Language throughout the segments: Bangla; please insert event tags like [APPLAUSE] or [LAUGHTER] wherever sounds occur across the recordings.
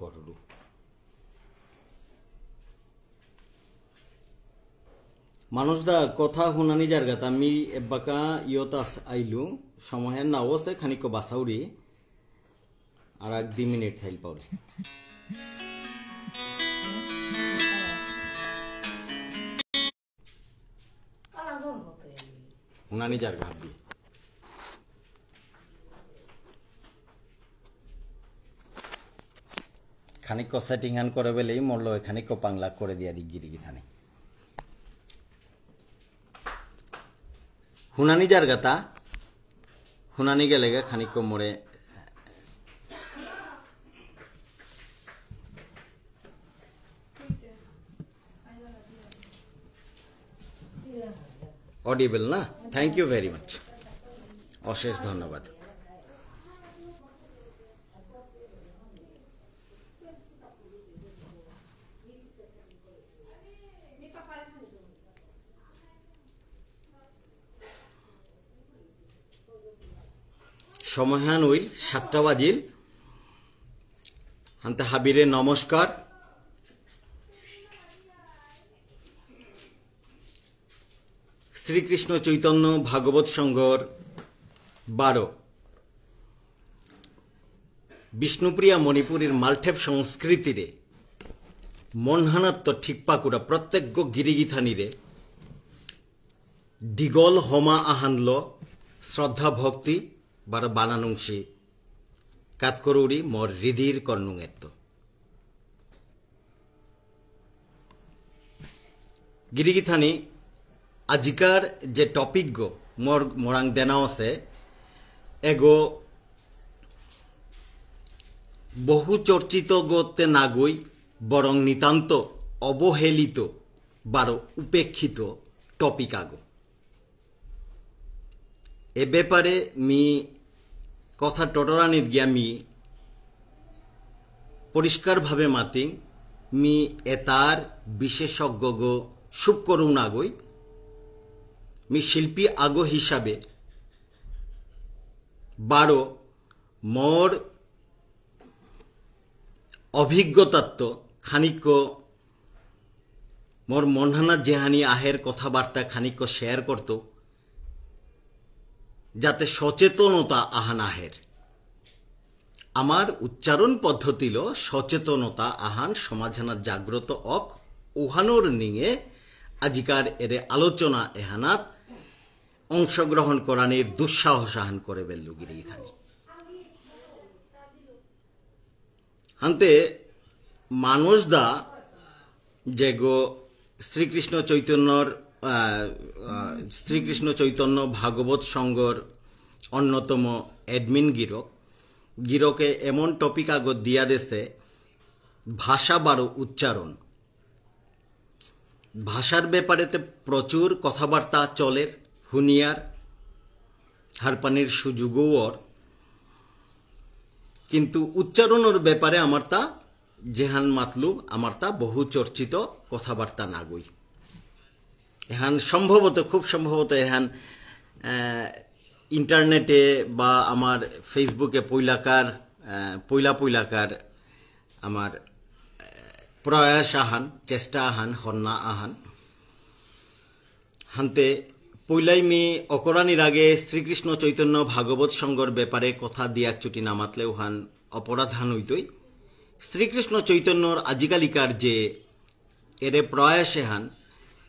করলু মানুষদা কথা শুনানি যার গাত আমি এবাকা ইয়ত আইলু সময়ের নাও আছে খানিক বাসাউরি আর এক দুই মিনিট থাইল পাউরি শুনানি যার গাত দিয়ে খানিক সেটিং হ্যান করে বেলেই মরল খানিক পাংলা করে দিয়া দিগিরি গিথানি হুনানি যার গাতা হুনানি গেলে খানিক মোড়ে অডিবল না থ্যাংক ইউ ভেরি মাচ অশেষ ধন্যবাদ সময়হান উইল সাতটা বাজিল হান্ত হাবিরে নমস্কার শ্রীকৃষ্ণ চৈতন্য ভাগবত সংঘর বারো বিষ্ণুপ্রিয়া মণিপুরের মালঠেপ সংস্কৃতিরে মনহানাত্ম ঠিকপাকুড়া প্রত্যেক গিরিগিথানিরে ডিগল হোমা আহানল শ্রদ্ধা ভক্তি বারা বানানুংশি কাতকরুড়ি মর হৃদির কর্ণুঙেত্ত গিরিগিথানি আজিকার যে টপিক গো মর মরাং দেনা আছে এগো বহু চর্চিত গতে নাগই বরং নিতান্ত অবহেলিত বারো উপেক্ষিত টপিক আগো এ ব্যাপারে মি কথা টোটরানির গিয়া মি পরিষ্কারভাবে মাতি মি এতার বিশেষজ্ঞ শুভ করুন আগই মি শিল্পী আগো হিসাবে বারো মোর অভিজ্ঞতাত্ব খানিক মোর মনহানা জেহানি আহের কথাবার্তা খানিক শেয়ার করতো যাতে সচেতনতা আহানাহের আমার উচ্চারণ পদ্ধতিল সচেতনতা আহান সমাধানা জাগ্রত অক উহানোর নিয়ে আজিকার এরে আলোচনা এহানাত অংশগ্রহণ করানির দুঃসাহস আহান করে বেল্লুগিরি ইথানি হান্তে মানুষ দা যে গো শ্রীকৃষ্ণ চৈতন্যর শ্রীকৃষ্ণ চৈতন্য ভাগবত সংঘর অন্যতম অ্যাডমিন গিরক গিরকে এমন টপিক আগত দিয়া দেশে ভাষা বারো উচ্চারণ ভাষার ব্যাপারেতে প্রচুর কথাবার্তা চলের হুনিয়ার হারপানির সুযোগও ওর কিন্তু উচ্চারণের ব্যাপারে আমার তা জেহান মাতলু আমার তা বহু চর্চিত কথাবার্তা নাগই এখান সম্ভবত খুব সম্ভবত এখান ইন্টারনেটে বা আমার ফেসবুকে পৈলাকার পৈলা পৈলাকার আমার প্রয়াস আহান চেষ্টা আহান হন্যা আহান হান্তে পৈলাই মেয়ে অকরানির আগে শ্রীকৃষ্ণ চৈতন্য ভাগবত সঙ্গর ব্যাপারে কথা দিয়া চুটি নামাতলেও হান অপরাধান হইতই শ্রীকৃষ্ণ চৈতন্যর আজিকালিকার যে এরে প্রয়াসে হান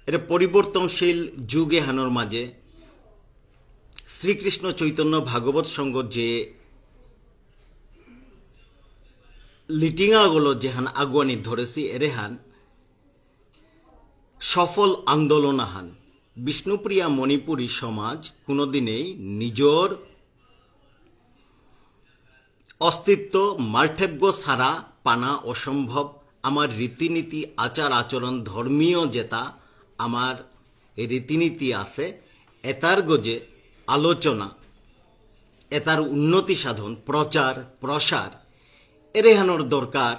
এটা পরিবর্তনশীল যুগে হানোর মাঝে শ্রীকৃষ্ণ চৈতন্য ভাগবত সঙ্গ যে লিটিঙাগুলো যেহান আগুয়ানি ধরেছি এরেহান সফল আন্দোলনাহান বিষ্ণুপ্রিয়া মণিপুরী সমাজ কোনোদিনেই নিজর অস্তিত্ব মার্ঠেব্য ছাড়া পানা অসম্ভব আমার রীতিনীতি আচার আচরণ ধর্মীয় জেতা আমার রীতিনীতি আছে এতার গজে আলোচনা এতার উন্নতি সাধন প্রচার প্রসার এরেহানোর দরকার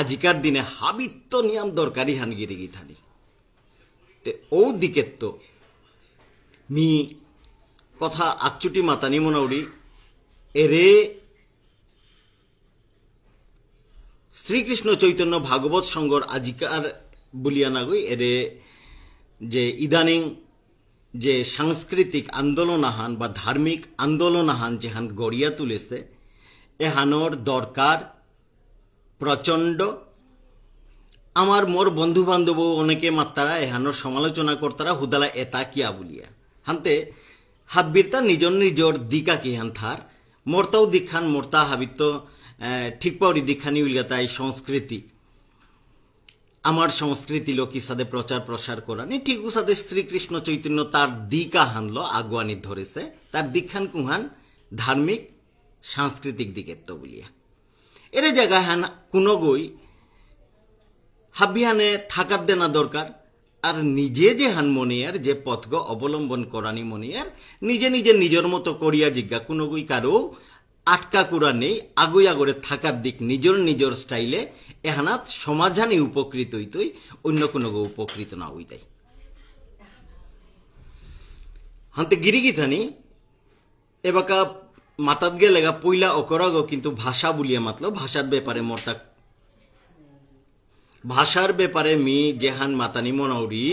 আজিকার দিনে হাবিত্ব নিয়াম দরকারি হানগিরি গিথানি তে ও দিকের তো মি কথা আচ্চুটি মাতানি মনাউরি এরে শ্রীকৃষ্ণ চৈতন্য ভাগবত সঙ্গর আজিকার বলিয়া নাগই এরে যে ইদানিং যে সাংস্কৃতিক আন্দোলন আহান বা ধার্মিক আন্দোলন আহান যেহান গড়িয়া তুলেছে এহানোর দরকার প্রচণ্ড আমার মোর বন্ধু বান্ধব অনেকে মাত্রারা এহানোর সমালোচনা কর্তারা হুদালা এতা কিয়া বলিয়া হানতে হাব্বিরতা নিজর নিজর দিকা কি হান থার মোরতাও দীক্ষান মোরতা হাবিত ঠিক পাউরি দীক্ষা নিউলিয়া তাই সংস্কৃতিক আমার সংস্কৃতি সাদে প্রচার প্রসার করানি সাদে শ্রীকৃষ্ণ চৈতন্য তার দিকা হানল আগুয়ানি ধরেছে তার দীক্ষান কুহান ধার্মিক সাংস্কৃতিক দিকের তো বলিয়া এর জায়গা হান গই হাবিহানে থাকার দেনা দরকার আর নিজে যে মনিয়ার যে পথগ অবলম্বন করানি মনিয়ার নিজে নিজে নিজের মতো করিয়া জিজ্ঞা গই কারো আটকা কুড়া নেই আগুই আগরে থাকার দিক নিজের নিজের স্টাইলে এহানাত সমাধানে উপকৃত হইতই অন্য কোনো উপকৃত না হইতাই হান্তে গিরিগি থানি এবাকা মাতাত গেলেগা পইলা অকরাগ কিন্তু ভাষা বলিয়া মাতল ভাষার ব্যাপারে মর্তা ভাষার ব্যাপারে মি জেহান মাতানি মনাউরি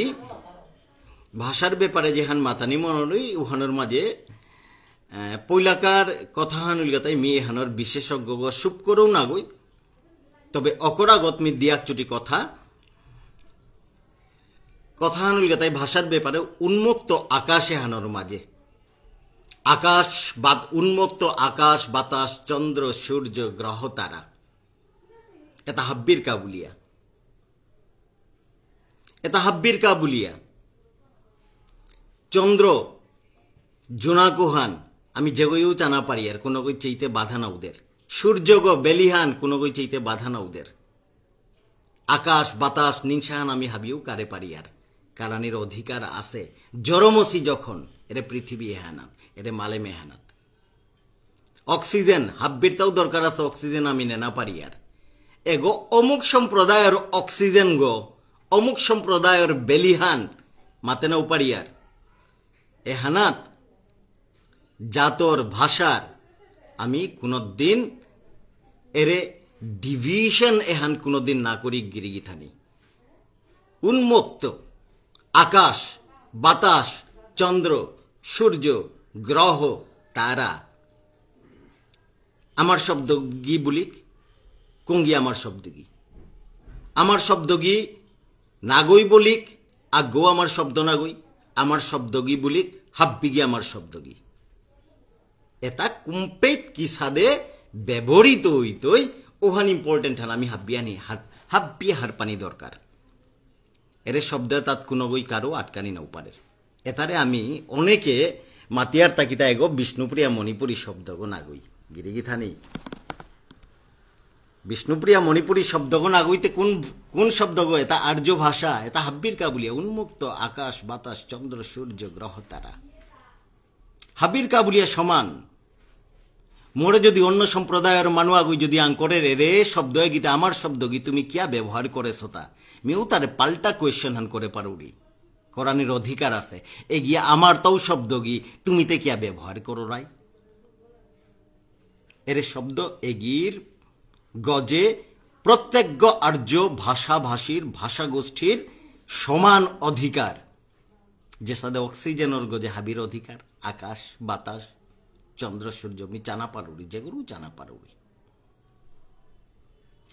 ভাষার ব্যাপারে যেহান মাতানি মনাউরি উহানোর মাঝে পৈলাকার কথা হানুলগাতাই মি এহানোর বিশেষজ্ঞ সুপ করেও না গই তবে অকরাগত মিদ্যা একচুটি কথা তাই ভাষার ব্যাপারে উন্মুক্ত আকাশে হানোর মাঝে আকাশ বাদ উন্মুক্ত আকাশ বাতাস চন্দ্র সূর্য গ্রহ তারা এটা হাব্বির কাবুলিয়া এটা হাব্বির কাবুলিয়া চন্দ্র জোনাকুহান আমি যেগইও চানা পারি আর কোনো চাইতে বাধা না ওদের সূর্যগ বেলিহান কোনো কই চাইতে বাধা না ওদের আকাশ বাতাস নিংসাহান আমি হাবিও কারে পারি আর কারানির অধিকার আছে জরমসি যখন এরে পৃথিবী এহানাত এরে মালে মেহানাত অক্সিজেন হাব্বির তাও দরকার আছে অক্সিজেন আমি নেনা পারি আর এগো অমুক সম্প্রদায়ের অক্সিজেন গো অমুক সম্প্রদায়ের বেলিহান মাতে নাও পারি আর এহানাত জাতর ভাষার আমি কোনদিন এরে ডিভিশন এহান কোনোদিন না করি গিরিগি থানি উন্মুক্ত আকাশ বাতাস চন্দ্র সূর্য গ্রহ তারা আমার শব্দ গি বলি কঙ্গি আমার শব্দ গি আমার শব্দ গি নাগই বলিক আগো আমার শব্দ নাগই আমার শব্দ গি বলিক হাব্বিগি আমার শব্দ গি এটা কুম্পেত কি সাদে ব্যবহৃত হইতই ওহান ইম্পর্টেন্ট হান আমি হাব্বিয়ানি হার হাব্বিয়া হার পানি দরকার এর শব্দ তাত কোনো কারো আটকানি নাও পারে এতারে আমি অনেকে মাতিয়ার তাকিতা এগো বিষ্ণুপ্রিয়া মণিপুরী শব্দ গো নাগই গিরিগিথা নেই বিষ্ণুপ্রিয়া মণিপুরী শব্দ গো নাগইতে কোন কোন শব্দ গো এটা আর্য ভাষা এটা হাব্বির কাবুলিয়া উন্মুক্ত আকাশ বাতাস চন্দ্র সূর্য গ্রহ তারা হাবির কাবুলিয়া সমান মোরে যদি অন্য সম্প্রদায়ের আগুই যদি আং করে রে শব্দ গীতা আমার শব্দ গি তুমি কিয়া ব্যবহার করে সোতা মেয়েও তার পাল্টা কোয়েশ্চন হান করে পারুড়ি কোরআনের অধিকার আছে এ গিয়া আমার তাও শব্দ গি তুমিতে কিয়া ব্যবহার করো রাই এর শব্দ এগির গজে প্রত্যেক আর্য ভাষাভাষীর ভাষাগোষ্ঠীর সমান অধিকার যে সাদে অক্সিজেনর গজে হাবির অধিকার আকাশ বাতাস চন্দ্রেশ্বর জমি চানাপারুড়ি যেগুলো পারুড়ি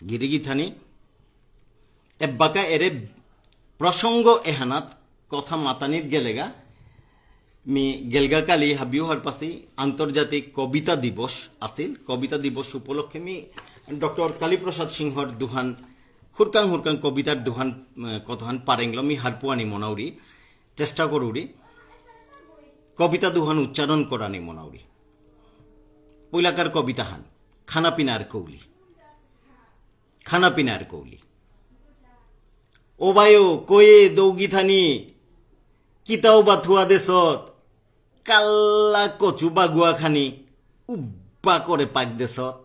গিরিগি থানি এব্বাকা এরে প্রসঙ্গ এহানাত কথা মাতানিত গেলেগা মি কালি হাবিও হওয়ার পাশে আন্তর্জাতিক কবিতা দিবস আছিল কবিতা দিবস উপলক্ষে মি ডক্টর কালীপ্রসাদ সিংহর দুহান হুরকাং হুরকাং কবিতার দুহান কথহান পারেংলো মি হারপুয়ানি মনাউরি চেষ্টা করুরি কবিতা দুহান উচ্চারণ করানি মনাউরি পৈলাকার কবিতাহান পিনার কৌলি পিনার কৌলি ওবায়ো কয়ে দৌগিথানি কিতাও বা থুয়া দেশত কাল্লা কচু বাগুয়া খানি উব্বা করে পাক দেশত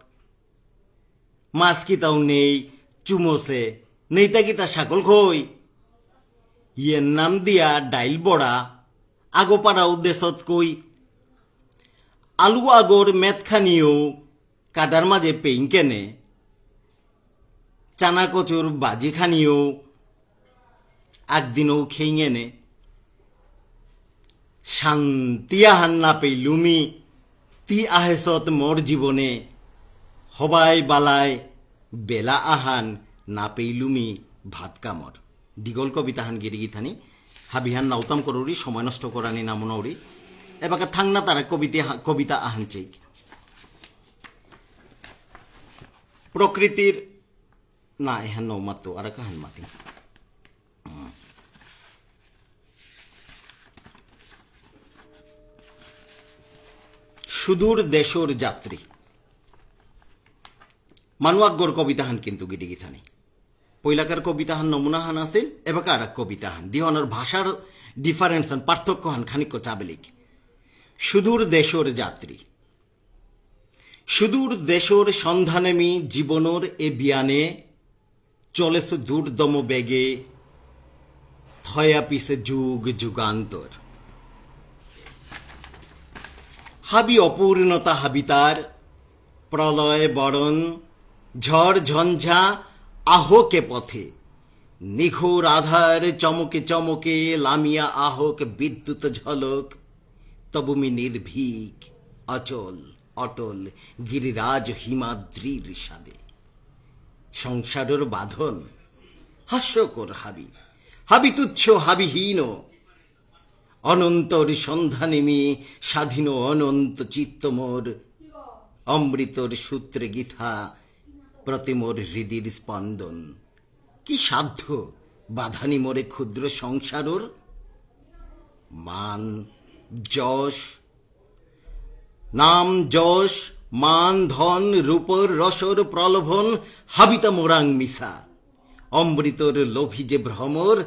মাছ কিতাও নেই চুমোছে নেইতা কিতা সাকল খই ইয়ের নাম দিয়া ডাইল বড়া আগোপাড়া উদ্দেশ্যত কই আলু আগর মেদখানিও কাদার মাঝে পেইন কেনে চানা কচুর বাজি খানিও একদিনও খেইং এনে শান্তিয়া হান্না লুমি তি আহেসত মোর জীবনে হবাই বালায় বেলা আহান না লুমি ভাত কামর দীঘল কবিতা হান গিরিগিথানি হাবিহান নাউতাম করুরি সময় নষ্ট করানি নামনৌরি এবাকে থাংনা তারা কবিতা কবিতা চাই প্রকৃতির না এহান মাতো আর কাহান মাতি সুদূর দেশর যাত্রী কবিতা কবিতাহান কিন্তু গিরিগিথানি পৈলাকার কবিতাহান নমুনাহান আছিল এবাকার কবিতাহান দিহনের ভাষার ডিফারেন্স পার্থক্য হান খানিক্য চাবেলিক সুদূর দেশর যাত্রী সুদূর দেশর সন্ধানেমি জীবনর এ বিয়ানে চলেছ দুর্দম বেগে থয়া পিছে যুগ যুগান্তর হাবি অপূর্ণতা হাবিতার প্রলয় বরণ ঝড় ঝঞ্ঝা আহকে পথে নিঘোর আধার চমকে চমকে লামিয়া আহক বিদ্যুৎ ঝলক তবুমি নির্ভীক অচল অটল গিরিরাজ হিমাদ্রির সাদে সংসারের বাঁধন হাস্যকর হাবি হাবি তুচ্ছ হাবিহীন অনন্তর সন্ধানে মেয়ে স্বাধীন অনন্ত চিত্তমোর অমৃতর সূত্রে গীথা প্রতিমোর হৃদির স্পন্দন কি সাধ্য বাধানি মোরে ক্ষুদ্র সংসারর মান যশ নাম যশ মান ধন রূপর রসর প্রলোভন হাবিতা মোরাং মিশা অমৃতর লোভী যে ভ্রমর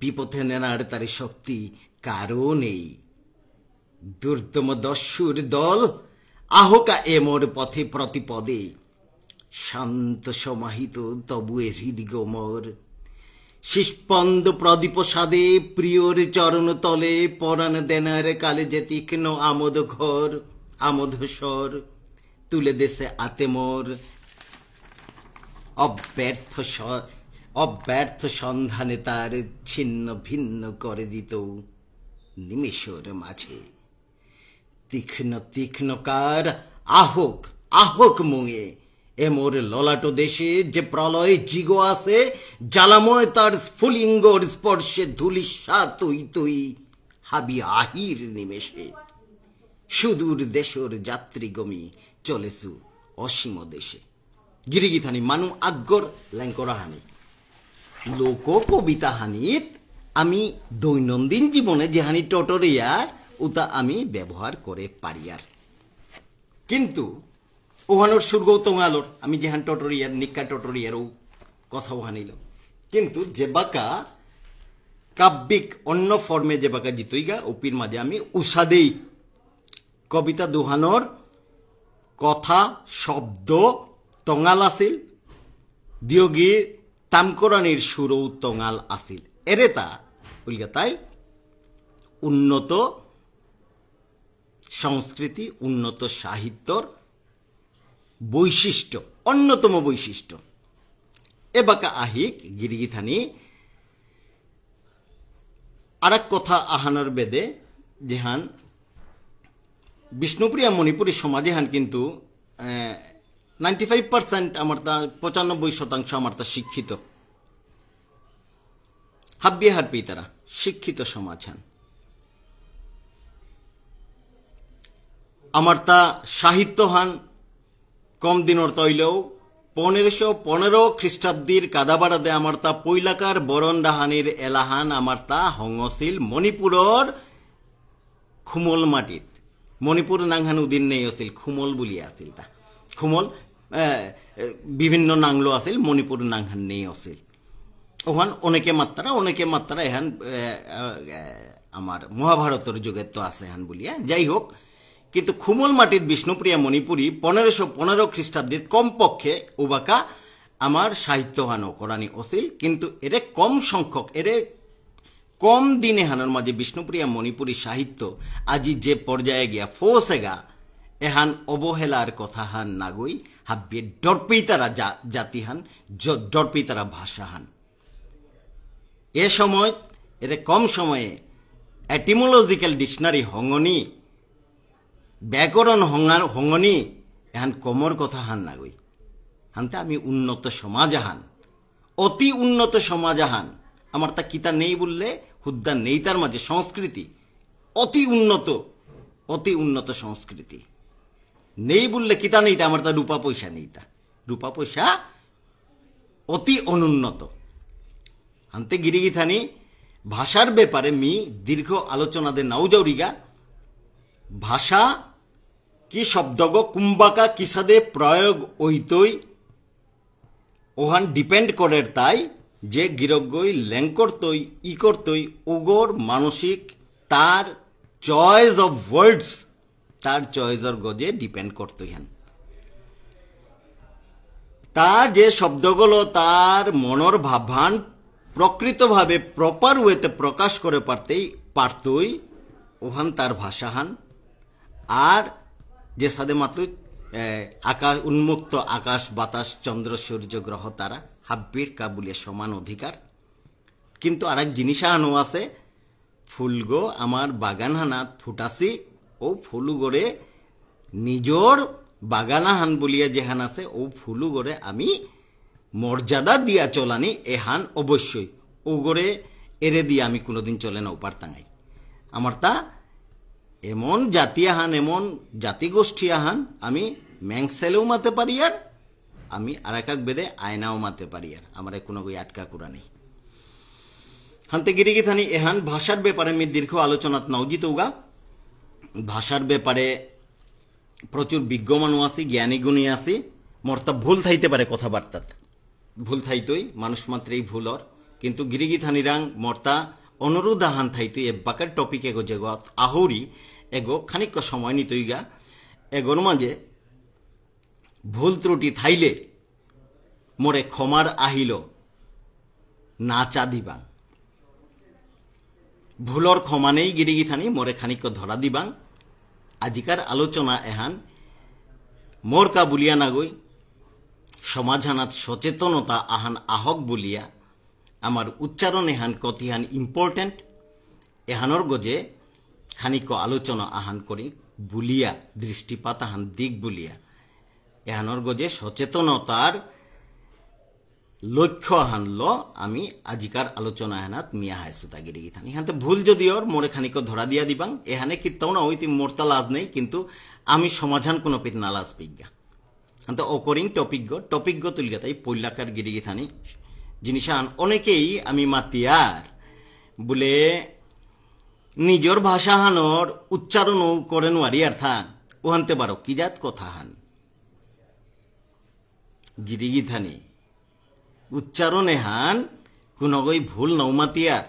বিপথে নেনার তার শক্তি কারও নেই দুর্দম দস্যুর দল আহকা এমর পথে প্রতিপদে শান্ত সমাহিত তবুয়ে হৃদিগমর শিষ্পন্দ সাদে প্রিয়র চরণতলে পরাণ দেনার কালে যে তীক্ষ্ণ আমোদ ঘর আমোদ স্বর তুলে দেশে আতে মোর অব্যর্থ অব্যর্থ সন্ধানে তার ছিন্ন ভিন্ন করে দিত নিমেষর মাঝে তীক্ষ্ণ তীক্ষ্ণকার আহক আহক মুঙে এ মোর ললাটো দেশে যে প্রলয়ে জিগ আছে জ্বালাময় তার স্ফুলিঙ্গর স্পর্শে ধুলিসা তুই তুই হাবি আহির নিমেষে সুদূর দেশর যাত্রীগমি চলেছু অসীম দেশে গিরিগিথানি মানু আগ্গর ল্যাংকরাহানি লোক কবিতা হানিত আমি দৈনন্দিন জীবনে যেহানি টটরিয়া উতা আমি ব্যবহার করে পারি আর কিন্তু ওহানোর সুর গৌতম আলোর আমি যেহান টটরিয়ার নিকা টটোরিয়ারও কথা ওহানিল কিন্তু যে বাঁকা কাব্যিক অন্য ফর্মে যে বাঁকা গা ওপির মাঝে আমি উষাদেই কবিতা দোহানোর কথা শব্দ টঙাল আছিল দিয়গীর তামকরানির সুরৌ টঙাল আছিল এরে তা কলকাতায় উন্নত সংস্কৃতি উন্নত সাহিত্যর বৈশিষ্ট্য অন্যতম বৈশিষ্ট্য এবাকা আহিক গিরগিথানি আর এক কথা আহানার বেদে যেহান বিষ্ণুপ্রিয়া মণিপুরী হান কিন্তু নাইনটি ফাইভ পার্সেন্ট আমার তা পঁচানব্বই শতাংশ আমার তা শিক্ষিত হাব্বি হারপি তারা শিক্ষিত সমাজ হান আমার তা সাহিত্য হান কম দিনর তৈলেও পনেরোশো পনেরো খ্রিস্টাব্দীর কাদাবাড়াদে আমার তা পৈলাকার বরণ ডাহানির এলাহান আমার তা হংসিল মণিপুরর খুমল মাটিত মণিপুর নাংহান উদিন নেই আছিল খুমল বুলি আছিল তা খুমল বিভিন্ন নাংলো আছিল মণিপুর নাংহান নেই আছিল ওখান অনেকে মাত্রা অনেকে মাত্রা এহান আমার মহাভারতের যুগের তো আছে এহান বলিয়া যাই হোক কিন্তু খুমুল মাটির বিষ্ণুপ্রিয়া মণিপুরী পনেরোশো পনেরো খ্রিস্টাব্দে কমপক্ষে উবাকা আমার সাহিত্য হানো কোরআনী অসিল কিন্তু এরে কম সংখ্যক এরে কম দিনে হানোর মাঝে বিষ্ণুপ্রিয়া মণিপুরী সাহিত্য আজি যে পর্যায়ে গিয়া ফোসেগা এহান অবহেলার কথা হান নাগই হাব্যে ডরপিতারা জাতি হান ডরপিতারা ভাষা হান এ সময় এরে কম সময়ে এটিমোলজিক্যাল ডিকশনারি হংনি ব্যাকরণ হঙার হঙনি এহান কমর কথা হান নাগই হানতে আমি উন্নত সমাজ হান অতি উন্নত সমাজ হান আমার তা কিতা নেই বললে হুদ্দা নেই তার মাঝে সংস্কৃতি অতি উন্নত অতি উন্নত সংস্কৃতি নেই বললে কিতা নেই তা আমার তা রূপা পয়সা নেই তা রূপা পয়সা অতি অনুন্নত হানতে গিরিগিথানি ভাষার ব্যাপারে মি দীর্ঘ আলোচনাদের নাও যাওরিগা ভাষা কি শব্দগ কুম্বাকা কিসাদে প্রয়োগ ওইতই ওহান ডিপেন্ড করে তাই যে গিরজ্ঞই ল্যাং করতই ই করতই উগর মানসিক তার চয়েস অফ ওয়ার্ডস তার চয়েসর গজে ডিপেন্ড করতই হেন তা যে শব্দগুলো তার মনর ভাবান প্রকৃতভাবে প্রপার ওয়েতে প্রকাশ করে পারতেই পারতই ওহান তার ভাষা হান আর যে সাদে মাত্র আকাশ উন্মুক্ত আকাশ বাতাস চন্দ্র সূর্য গ্রহ তারা হাব্বির কাবুলে সমান অধিকার কিন্তু আর এক জিনিস আনো আছে ফুলগো আমার বাগান হানাত ফুটাসি ও ফুলু গড়ে নিজর বাগানাহান বলিয়া যেহান আছে ও ফুলু গড়ে আমি মর্যাদা দিয়া চলানি এহান অবশ্যই ও গড়ে এরে দিয়ে আমি কোনোদিন চলে না ওপার তাঙাই আমার তা এমন জাতি আহান এমন জাতিগোষ্ঠী আহান আমি ম্যাংসেলেও মাতে পারি আর আমি আর একাক বেদে আয়নাও মাতে পারি আর আমার কোনো গই আটকা করা নেই হান্তে গিরিগি থানি এহান ভাষার ব্যাপারে আমি দীর্ঘ আলোচনাত নওজিত উগা ভাষার ব্যাপারে প্রচুর বিজ্ঞ আছি জ্ঞানী গুণী আছি মর্তা ভুল থাইতে পারে কথাবার্তাত ভুল থাইতই মানুষ মাত্রেই ভুল অর কিন্তু গিরিগি থানিরাং মর্তা অনুরোধ আহান থাইতই এ বাকার টপিকে গজে যে আহরি এগো খানিক সময় নিতই গা এগোর মাঝে ভুল ত্রুটি থাইলে মোরে ক্ষমার আহিল নাচা দিবাং ভুলর ক্ষমা নেই গিরিগি থানি মোরে খানিক ধরা দিবাং আজিকার আলোচনা এহান মোর কা বুলিয়া নাগই সমাধানাত সচেতনতা আহান আহক বলিয়া আমার উচ্চারণ এহান কতিহান ইম্পর্টেন্ট এহানর গজে খানিক আলোচনা আহান করি বুলিয়া দৃষ্টিপাত আহান দিক বুলিয়া এহানোর গজে সচেতনতার লক্ষ্য আহানল আমি আজিকার আলোচনা এহানাত মিয়া হাইসু তাগিরি গিথান ইহানতে ভুল যদি ওর মোরে খানিক ধরা দিয়া দিবাং এহানে তাও না ওই তিন মোরতা লাজ নেই কিন্তু আমি সমাধান কোনো পিত না লাজ বিজ্ঞা হান্ত অকরিং টপিক টপিজ্ঞ তুলিয়া তাই পৈলাকার গিরি গিথানি জিনিস অনেকেই আমি মাতিয়ার বলে নিজর হানোর উচ্চারণ করে নারি আর থান হানতে পারো কিজাত কথা হান গিরিগি থানি উচ্চারণে হান কোনগই ভুল নৌমাতিয়ার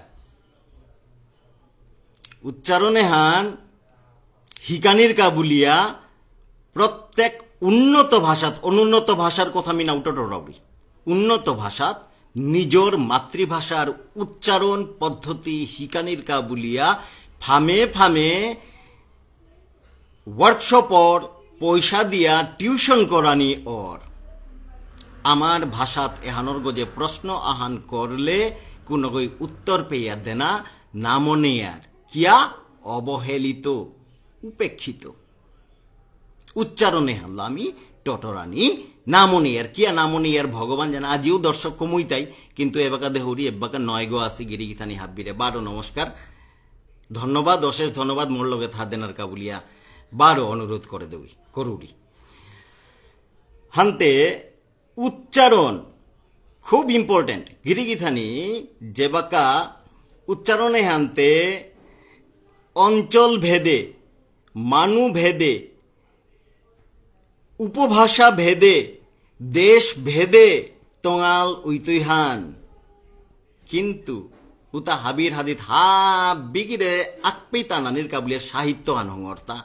উচ্চারণে হান হিকানির কাবুলিয়া প্রত্যেক উন্নত ভাষাত অনুন্নত ভাষার কথা মিনা উটটরাউরি উন্নত ভাষাত নিজর মাতৃভাষার উচ্চারণ পদ্ধতি কা বুলিয়া ফামে ফামে ওর পয়সা দিয়া টিউশন করানি ওর আমার ভাষাত এহানোর গজে প্রশ্ন আহান করলে কোনো উত্তর পেয়া দেনা নামনে আর কিয়া অবহেলিত উপেক্ষিত উচ্চারণে হল আমি টটরানি নামনি আর কিয়া নামনি আর ভগবান জানা আজিও দর্শক কমই তাই কিন্তু এবাকা দেহরি এবাকা নয় গো আসি গিরি গিথানি হাত বিরে বারো নমস্কার ধন্যবাদ অশেষ ধন্যবাদ মোর লগে হাত দেনার কাবুলিয়া বারো অনুরোধ করে দৌড়ি করুরি হান্তে উচ্চারণ খুব ইম্পর্টেন্ট গিরিগিথানি যেবাকা উচ্চারণে হানতে অঞ্চল ভেদে মানু ভেদে উপভাষা ভেদে দেশ ভেদে টঙাল ঐতিহান কিন্তু উতা হাবির হাদিত হা বিগিরে আকপি তানানির কাবুলিয়া সাহিত্য হান হংর্তা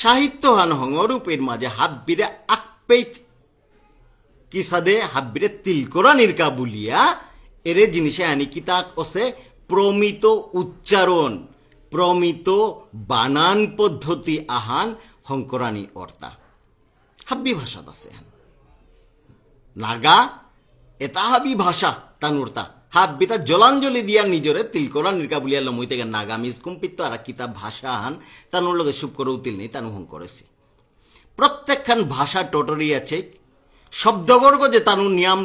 সাহিত্য হান হংরূপের মাঝে হাব্বিরে আকপেইত কিসাদে হাব্বিরে নির কাবুলিয়া এরে জিনিসে আনি কি তাক ওসে প্রমিত উচ্চারণ প্রমিত বানান পদ্ধতি আহান হংকরানি অর্তা হাব্বি ভাষা আছে নাগা এটা হাবি ভাষা তানুরতা হাব্বিতা জলাঞ্জলি দিয়া নিজরে তিলকরা নির্কা বলিয়া লমই থেকে নাগা মিজ কুম্পিত আর কিতা ভাষা হান তানুর লগে সুপ করে উতিল নেই তানুহন করেছে প্রত্যেকখান ভাষা টোটরি আছে শব্দবর্গ যে তানু নিয়াম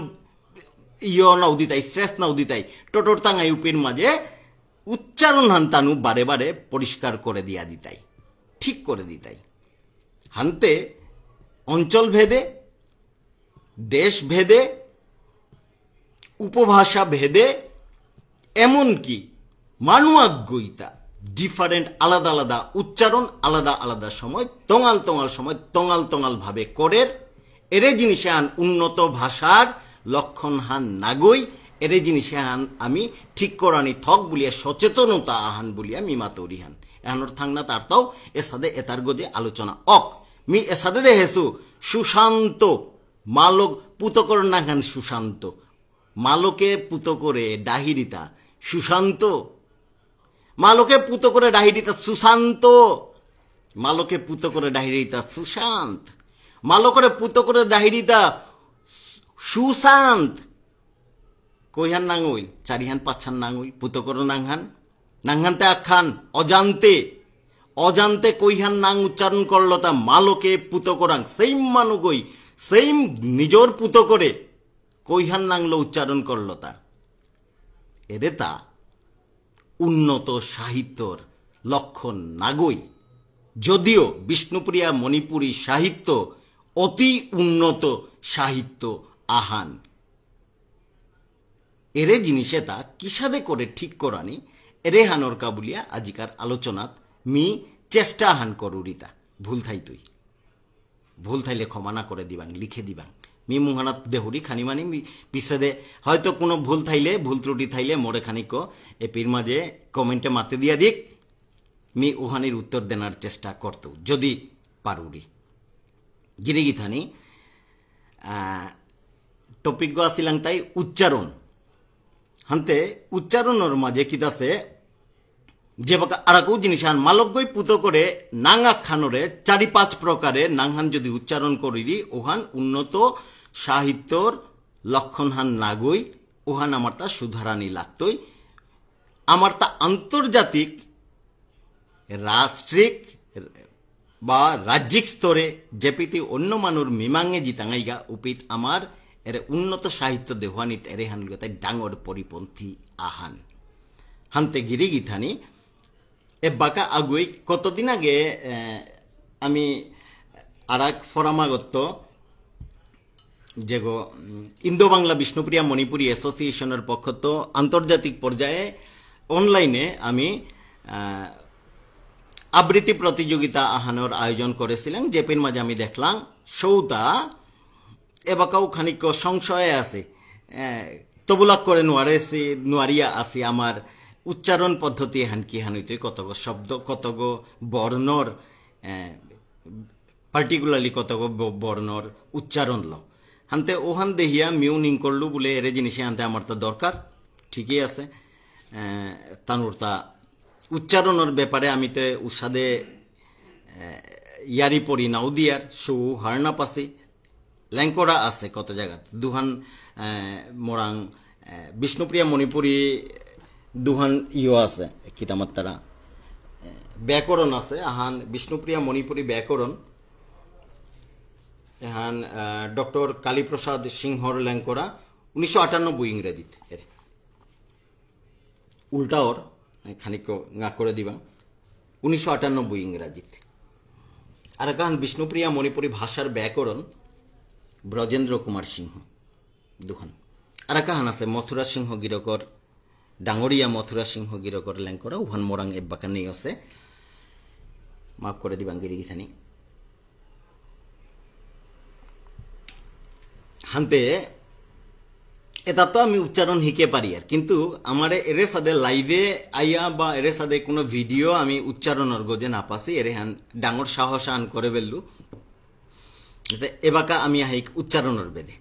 ইয় না উদিতাই স্ট্রেস না উদিতাই টোটর তাঙা ইউপির মাঝে উচ্চারণ হান তানু বারে বারে পরিষ্কার করে দিয়া দিতাই ঠিক করে দিতাই হানতে অঞ্চলভেদে দেশভেদে উপভাষা ভেদে এমনকি মানুয়াক ডিফারেন্ট আলাদা আলাদা উচ্চারণ আলাদা আলাদা সময় তঙাল তঙাল সময় তঙাল তঙাল ভাবে এরে জিনিসে আন উন্নত ভাষার লক্ষণ হান নাগই এরে জিনিসে আন আমি ঠিক করানি থক বলিয়া সচেতনতা আহান বলিয়া মিমা তৈরি হান এহানোর থাংনা তার তাও এর সাথে এতার গদে আলোচনা অক মি দে হেসু সুশান্ত মালক পুতকর নাগান সুশান্ত মালকে পুত করে ডাহিরিতা সুশান্ত মালকে পুত করে ডাহিরিতা সুশান্ত মালকে পুত করে ডাহিরিতা সুশান্ত মালকরে পুত করে ডাহিরিতা সুশান্ত কইহান নাঙ্গুই চারিহান পাচ্ছান পুত পুতকর নাংহান নাঙ্গানতে আখ্যান অজান্তে অজান্তে কৈহান নাং উচ্চারণ করলতা তা মালকে পুত করাং সেইম মানুগই সেইম নিজর পুত করে কৈহান নাংল উচ্চারণ করলতা তা এরে তা উন্নত সাহিত্যর লক্ষণ নাগই যদিও বিষ্ণুপ্রিয়া মণিপুরী সাহিত্য অতি উন্নত সাহিত্য আহান এরে জিনিসে তা কিসাদে করে ঠিক করানি এরে হানোর কাবুলিয়া আজিকার আলোচনাত মি চেষ্টা হান রিতা ভুল থাই তুই ভুল থাইলে ক্ষমা না করে দিবাং লিখে দিবাং মি মুহানাত দেহরি খানি মানি পিসাদে হয়তো কোনো ভুল থাইলে ভুল ত্রুটি থাইলে মোরে খানিক এ পির মাঝে কমেন্টে মাতে দিয়া দিক মি উহানির উত্তর দেনার চেষ্টা করত যদি পারুরি গিরিগিথানি টপিক আসিলাং তাই উচ্চারণ হান্তে উচ্চারণর মাঝে কিতাছে যে বকা জিনিস আন মালজ্ঞই পুত করে নাঙা খানরে চারি পাঁচ প্রকারে নাংহান যদি উচ্চারণ দি ওহান উন্নত সাহিত্যর লক্ষণহান নাগই ওহান আমার তা সুধারানি লাগতই আমার তা আন্তর্জাতিক রাষ্ট্রিক বা রাজ্যিক স্তরে জেপিতে অন্য মানুষ মিমাঙে জিতাঙাইগা উপিত আমার এর উন্নত সাহিত্য দেহানিত এরে তাই ডাঙর পরিপন্থী আহান হান্তে গিরি গিথানি এ বাঁকা আগুই কতদিন আগে আমি আর এক ফরামাগত যে ইন্দো বাংলা বিষ্ণুপ্রিয়া মণিপুরী অ্যাসোসিয়েশনের পক্ষ তো আন্তর্জাতিক পর্যায়ে অনলাইনে আমি আবৃত্তি প্রতিযোগিতা আহানোর আয়োজন করেছিলেন জেপির মাঝে আমি দেখলাম সৌতা এবাকাও খানিক সংশয়ে আছে তবুলাক করে নোয়ারেছি নোয়ারিয়া আছি আমার উচ্চারণ পদ্ধতি হান কি হান হইতে কতক শব্দ কতক বর্ণর পার্টিকুলারলি কতক বর্ণর উচ্চারণ ল হানতে ওহান দেহিয়া মিউনিং করলু বলে এর জিনিসে হানতে আমার তা দরকার ঠিকই আছে তানুর তা উচ্চারণের ব্যাপারে আমি তো উৎসাদে ইয়ারি পড়ি নাও দিয়ার সু হারনা পাসি ল্যাংকড়া আছে কত জায়গা দুহান মরাং বিষ্ণুপ্রিয়া মণিপুরী দুহান ইয় আছে তারা ব্যাকরণ আছে আহান বিষ্ণুপ্রিয়া মণিপুরী ব্যাকরণ এহান ডক্টর কালীপ্রসাদ সিংহর ল্যাংকরা উনিশশো আটানব্বই ইংরেজিত এর উল্টা ওর খানিক গা করে দিবা উনিশশো আটানব্বই ইংরাজিত আর কাহান বিষ্ণুপ্রিয়া মণিপুরী ভাষার ব্যাকরণ ব্রজেন্দ্র কুমার সিংহ দুখান আর কাহান আছে মথুরা সিংহ গিরকর ডাঙরিয়া মথুরা সিংহ গিরকর ল্যাংকরা উহান মোরাং এব্বাকা নেই আছে মাফ করে দিবাং গিরি গিছানি হান্তে এটা তো আমি উচ্চারণ হিকে পারি আর কিন্তু আমার এরে সাদে লাইভে আইয়া বা এরে সাদে কোনো ভিডিও আমি উচ্চারণ গজে না পাসি এরে হান ডাঙর সাহস আন করে বেললু এবাকা আমি আহিক উচ্চারণর বেদে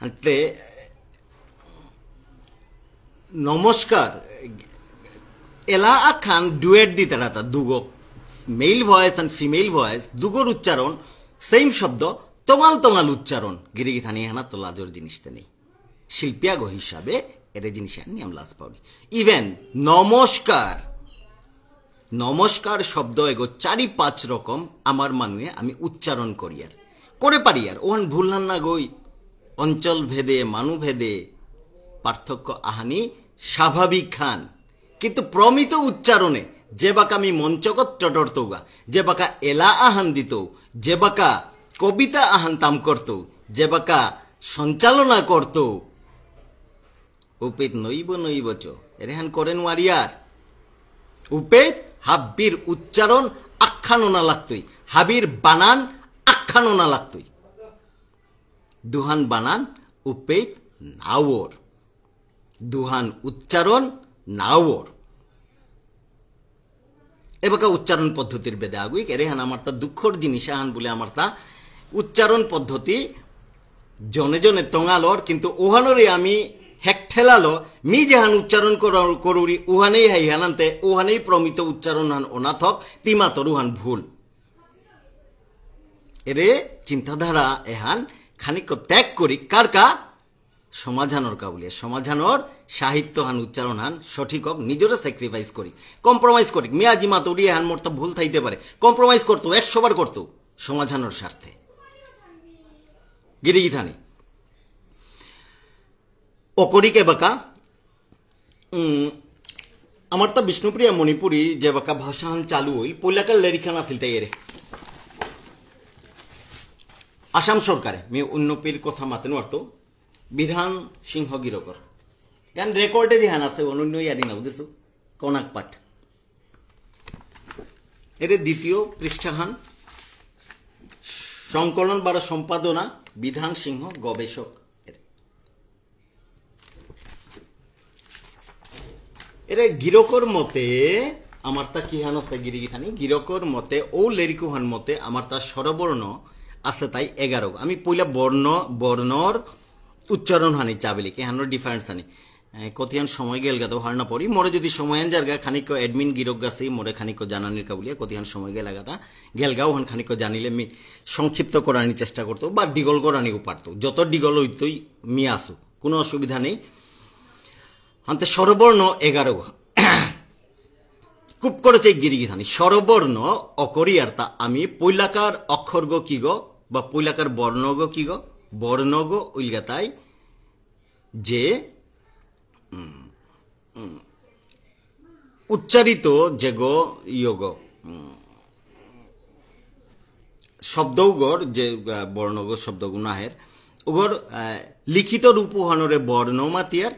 হাতে নমস্কার এলা খান ডুয়েট দিতে তার দুগো male voice and female voice দুগোর উচ্চারণ সেম শব্দ তোমাল তোমাল উচ্চারণ গিরিগি থানি হানা তো লাজর জিনিসটা নেই শিল্পিয়াগো হিসাবে এর জিনিস আমি লাজ পাওনি ইভেন নমস্কার নমস্কার শব্দ এগো চারি পাঁচ রকম আমার মানুষে আমি উচ্চারণ করি আর করে পারি আর ওহান ভুল না গই অঞ্চল ভেদে ভেদে পার্থক্য আহানি স্বাভাবিক খান কিন্তু প্রমিত উচ্চারণে যে আমি মঞ্চকত যে বাঁকা এলা আহান দিত বাঁকা কবিতা আহান তাম করত বাঁকা সঞ্চালনা করত উপেত নইব নইব চ এরেহান করেন ওয়ারিয়ার উপেত হাব্বির উচ্চারণ আখ্যাননা লাগতই হাবির বানান আখ্যাননা লাগতই দুহান বানান উপেত নাওর দুহান উচ্চারণ নাওর এবাকা উচ্চারণ পদ্ধতির বেদে আগুই কেরে হান আমার তা দুঃখর জিনিস হান বলে আমার তা উচ্চারণ পদ্ধতি জনে জনে তঙালর কিন্তু ওহানরে আমি হেক ঠেলালো মি যেহান উচ্চারণ করি উহানেই হাই হানান্তে উহানেই প্রমিত উচ্চারণ হান অনাথক তিমাতর উহান ভুল এরে চিন্তাধারা এহান খানিক ত্যাগ করি কার কা সমাধানর কাবুলিয়া সমাধানোর সাহিত্য হান উচ্চারণ হান সঠিক হোক নিজেরা স্যাক্রিফাইস করি কম্প্রোমাইজ করি মেয়াজি মাত উড়িয়ে হান মোরতা ভুল থাইতে পারে কম্প্রোমাইজ করতো একশোবার করতো সমাধানোর স্বার্থে গিরিগি থানি অকরিকে বাকা আমার তা বিষ্ণুপ্রিয়া মণিপুরী যে বাকা ভাষা হান চালু হইল পৈলাকার লেরিখান আসিল তাই এরে আসাম সরকারে মেয়ে অন্য পীর কথা মাতেন অর্থ বিধান সিংহ গিরকর ইয়ান রেকর্ডে যেহান আছে অনন্য ইয়াদি না বুঝেছো কনাক পাঠ এটা দ্বিতীয় পৃষ্ঠাহান সংকলন বা সম্পাদনা বিধান সিংহ গবেষক এরে গিরকর মতে আমার তা কিহান আছে গিরিগিথানি গিরকর মতে ও লেরিকুহান মতে আমার তা স্বরবর্ণ আছে তাই এগারো আমি পইলা বর্ণ বর্ণর উচ্চারণ হানি চা কে হানোর ডিফারেন্স হানি কতিয়ান সময় গেল গাতো হারনা পড়ি মোরে যদি সময়ন গা খানিক এডমিন গিরক গাছেই মোরে খানিক জানানির কাবুলিয়া কতিয়ান সময় গেল গাতা গেলগাও হান খানিক জানিলে আমি সংক্ষিপ্ত করানি চেষ্টা করতো বা ডিগল করানিও পারতো যত ডিগল হইতই মি আসু কোনো অসুবিধা নেই হানতে স্বরবর্ণ এগারো [COUGHS] খুব করেছে গিরিগি থানি স্বরবর্ণ অকরিয়ার তা আমি পৈলাকার অক্ষর গো কি গো বা পৈলাকার বর্ণ গো কি গো বর্ণ গো তাই যে উচ্চারিত যে গো ইয়োগ শব্দৌগর যে শব্দ শব্দগুণাহের ওগর লিখিত রূপ বর্ণ মাতিয়ার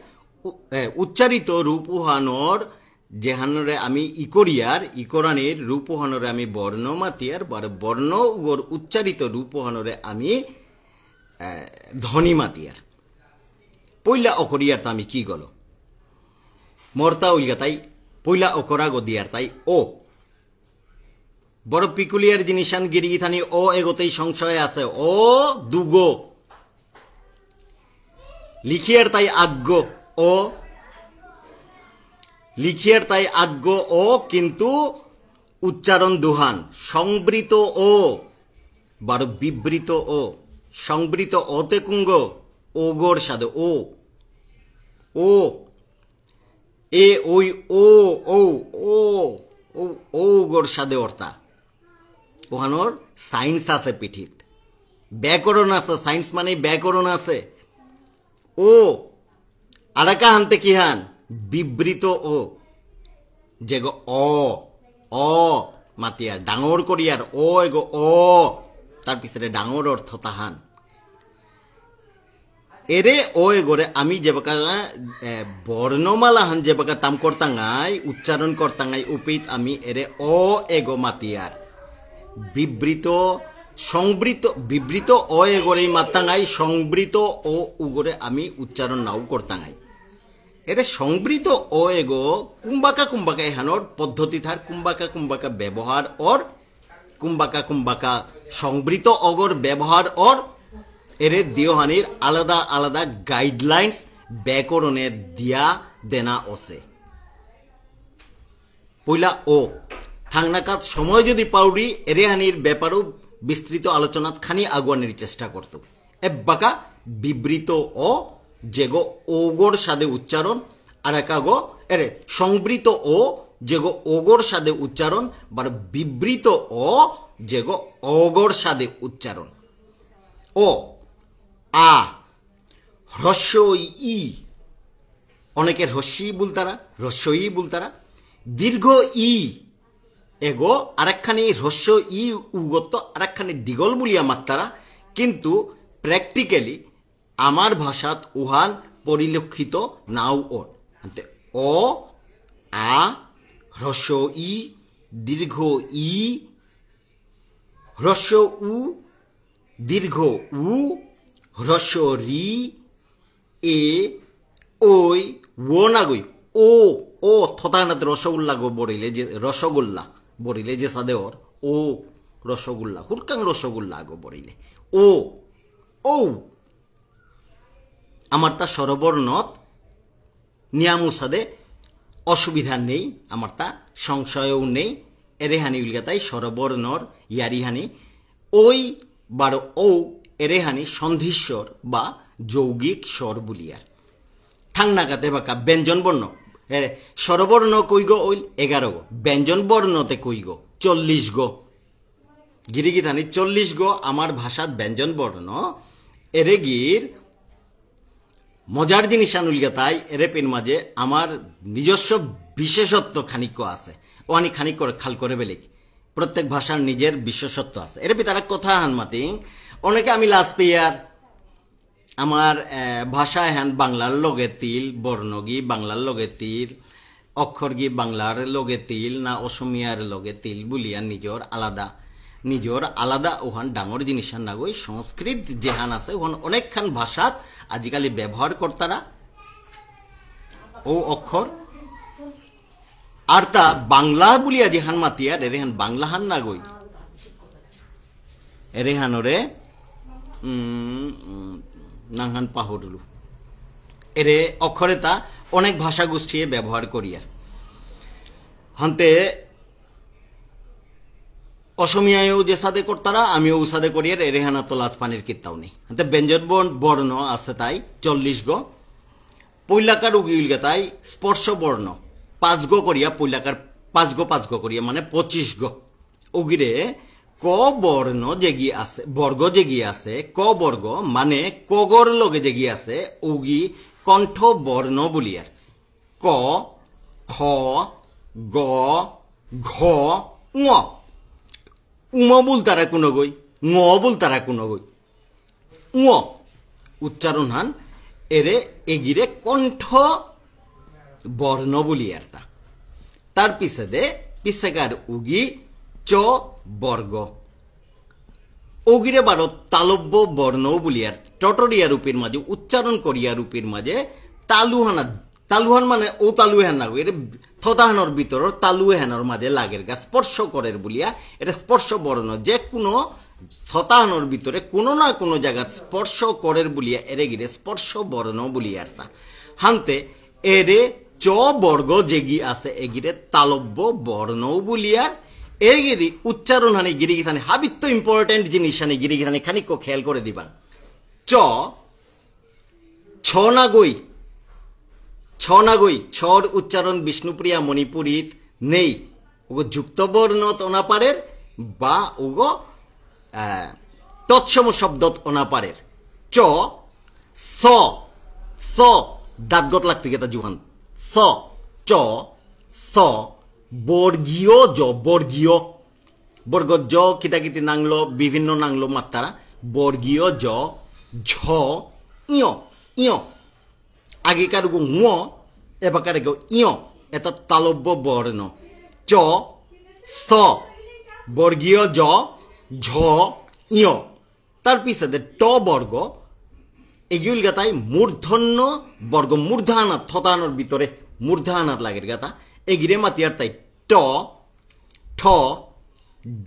উচ্চারিত রূপ উহানোর যেহানরে আমি ইকরিয়ার ইকরানির রূপ উহানরে আমি মাতিয়ার বার বর্ণ উগর উচ্চারিত রূপ উহানরে আমি ধনী মাতিয়ার পইলা অকরিয়ার তামি কি গল মর্তা উইয়া তাই পইলা অকরা গদিয়ার তাই ও বড় পিকুলিয়ার জিনিসান গিরি থানি ও এগোতেই সংশয় আছে ও দুগ লিখিয়ার তাই আজ্ঞ ও লিখিয়ার তাই আজ্ঞ ও কিন্তু উচ্চারণ দুহান সংবৃত ও বারো বিবৃত ও সংবৃত অতে কুঙ্গ ওগোর সাধু ও ও এ ওই ও ও ও ও গোর সাধে অর্থা ওখানোর সাইন্স আছে পিঠিত ব্যাকরণ আছে সাইন্স মানে ব্যাকরণ আছে ও আরাকা হানতে কি হান বিবৃত ও যে গো অ অ মাতিয়ার ডাঙর করিয়ার ও এগো অ তার পিছনে ডাঙর অর্থ তাহান এরে ওই গড়ে আমি যে বাকা বর্ণমালা হান যে বাকা তাম করতাঙাই উচ্চারণ করতাঙাই উপিত আমি এরে অ এগো মাতিয়ার বিবৃত সংবৃত বিবৃত অ এগোরে মাতাঙাই সংবৃত ও উগরে আমি উচ্চারণ নাও করতাঙাই এরে সংবৃত অ এগো কুম্বাকা কুম্বাকা এহানোর পদ্ধতি থার কুম্বাকা কুম্বাকা ব্যবহার ওর কুম্বাকা কুম্বাকা সংবৃত অগর ব্যবহার ওর এর দেওহানির আলাদা আলাদা গাইডলাইন্স ব্যাকরণে দিয়া দেনা ওসে পইলা ও থাংনাকাত সময় যদি পাউরি এরেহানির ব্যাপারও বিস্তৃত আলোচনাত খানি আগুয়ানির চেষ্টা করত এব্বাকা বিবৃত ও যেগো ওগোর সাদে উচ্চারণ আর একাগো এরে সংবৃত ও যেগো ওগোর সাদে উচ্চারণ বা বিবৃত ও যেগো অগোর সাদে উচ্চারণ ও আ হ্রস্ব ই অনেকের হস্যই বুলতারা বল বুলতারা দীর্ঘ ই এগো আরেকখানি হ্রস্য ই উগত আরেকখানি ডিগল বুলিয়া তারা কিন্তু প্র্যাকটিক্যালি আমার ভাষাত উহান পরিলক্ষিত নাও ও অ আ হ্রস্য ই দীর্ঘ ই হ্রস্য উ দীর্ঘ উ হ্রস্ব রি এ ওই ও নাগই ও ও থতানাতে রসগোল্লা গো বড়িলে যে রসগোল্লা বড়িলে যে সাদেওর ও রসগোল্লা হুরকাং রসগোল্লা গো বড়িলে ও ও আমার তা সরবর্ণত নিয়ামুসাদে অসুবিধা নেই আমার তা সংশয়ও নেই এরেহানি উলগাতাই সরবর্ণর ইয়ারিহানি ওই বারো ও এরেহানি সন্ধিস্বর বা যৌগিক স্বর বুলিয়ার ঠাংনাগাতে বাঁকা বর্ণ স্বরবর্ণ কইগ ওইল এগারো গো ব্যঞ্জনবর্ণতে কইগ চল্লিশ গো গিরিগিতানি চল্লিশ গো আমার ভাষাত ব্যঞ্জন বর্ণ এরে গির মজার জিনিস আনুলিয়া তাই এরেপের মাঝে আমার নিজস্ব বিশেষত্ব খানিক্য আছে ও আনি খানিক খাল করে বেলিক প্রত্যেক ভাষার নিজের বিশেষত্ব আছে পি তারা কথা হান মাতিং অনেকে আমি লাজ পেয়ার আমার ভাষা হ্যান বাংলার লগে তিল বর্ণগি বাংলার লগে তিল গি বাংলার লগে তিল না অসমিয়ার লগে তিল বলিয়া নিজর আলাদা নিজর আলাদা ওহান ডাঙর জিনিসার নাগই সংস্কৃত যেহান আছে ওহান অনেকখান ভাষাত আজিকালি ব্যবহার কর্তারা ও অক্ষর আর তা বাংলা বলিয়া যেহান মাতিয়া রেহান বাংলাহান নাগই রেহানরে নাঙ্গান পাহরলু এরে তা অনেক ভাষা গোষ্ঠী ব্যবহার করিয়া হান্তে অসমিয়ায়ও যে সাদে করতারা আমিও উসাদে করিয়ার এরেহানা তো লাজপানির কীর্তাও নেই হাতে ব্যঞ্জন বর্ণ আছে তাই চল্লিশ গ পৈলাকার উগিউলগে তাই স্পর্শ বর্ণ পাঁচ গ করিয়া পৈলাকার পাঁচ গ পাঁচ গ করিয়া মানে পঁচিশ গ উগিরে ক বর্ণ জেগি আছে বর্গ জেগি আছে ক বর্গ মানে কগর লগে জেগি আছে উগি কণ্ঠ বর্ণ আর ক খ গ ঘ ঙ উম বল তারা কোনো গই ঙ বল তারা কোনো গই ঙ উচ্চারণ হান এরে এগিরে কণ্ঠ বর্ণ আর তা তার পিছে দে পিছেকার উগি চ বর্গ অগিরে বারত তালব্য বর্ণ বলিয়ার টটরিয়া রূপের মাঝে উচ্চারণ করিয়া রূপের মাঝে তালুহানা তালুহান মানে ও তালুহান না এর থতাহানোর ভিতর তালুহানোর মাঝে লাগের গা স্পর্শ করের বলিয়া এটা স্পর্শ বর্ণ যে কোনো থতাহানোর ভিতরে কোনো না কোনো জায়গা স্পর্শ করের বলিয়া এরে গিরে স্পর্শ বর্ণ বলিয়ার তা হানতে এরে চ বর্গ যেগি আছে এগিরে তালব্য বর্ণ বলিয়ার এইগিরি উচ্চারণ হানি গিরিগি থানি হাবিত্য ইম্পর্টেন্ট জিনিস হানি গিরিগি খানিক খেয়াল করে দিবান চ ছনাগই ছনাগই ছর উচ্চারণ বিষ্ণুপ্রিয়া মণিপুরীত নেই ওগো যুক্তবর্ণ অনাপারের বা ওগো তৎসম শব্দত অনাপারের চ স স দাঁতগত লাগতো গেতা জুহান স চ স বর্গীয় জ বর্গীয় বর্গ জ কিতি নাংল বিভিন্ন নাংল মাত্রা বর্গীয় জ ঝ ইয় ইয় আগেকার গো ম এবার গো ইয় এটা তালব্য বর্ণ চ স বর্গীয় জ ঝ ইয় তার পিছাতে ট বর্গ এগুল গাতাই মূর্ধন্য বর্গ মূর্ধানাথ থতানোর ভিতরে মূর্ধানাথ লাগের গাতা এগিরে মাতিয়ার তাই ট ঠ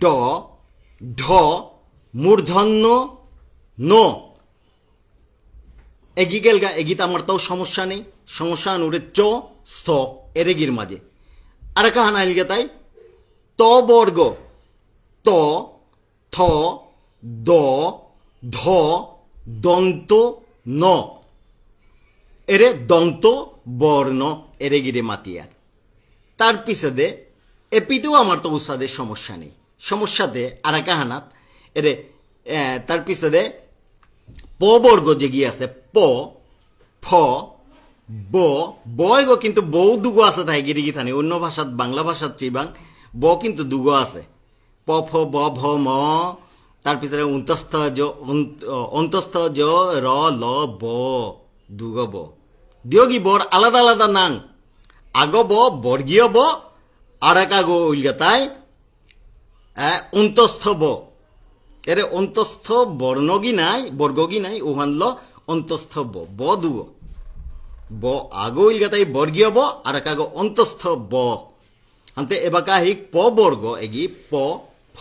ড ঢ মূর্ধন্য ন এগিগেল গা আমার তাও সমস্যা নেই সমস্যা নুরে চ স এরেগির মাঝে আর কাহান আইলগে তাই ত বর্গ ত থ দ ধ দন্ত ন এরে দন্ত বর্ণ এরেগিরে মাতিয়ার তার পিছদে এপিতেও আমার তো উস্তাদে সমস্যা নেই সমস্যাতে আরাকা হানাত এরে তার দে প বর্গ যে গিয়ে আছে প ফ ব ব গো কিন্তু বউ দুগো আছে তাই গিরি থানি অন্য ভাষাত বাংলা ভাষাত চিবাং ব কিন্তু দুগো আছে প ফ ব ভ ম তার পিছনে অন্তস্থ জ অন্তস্থ জ র ল ব দুগ ব দিয়োগি বর আলাদা আলাদা নাং আগ ব বর্গীয় ব আড়াকাগো ওইলগাতায় হ্যাঁ, অন্তস্থ ব এর অন্তস্থ বর্ণগি নাই বর্গগি নাই ওহানল অন্তস্থ ব ব দু ব আগো ইলগাতাই বর্গীয় ব আর একাগো অন্তস্থ ব হান্তে এবাকা হিক প বর্গ এগি প ফ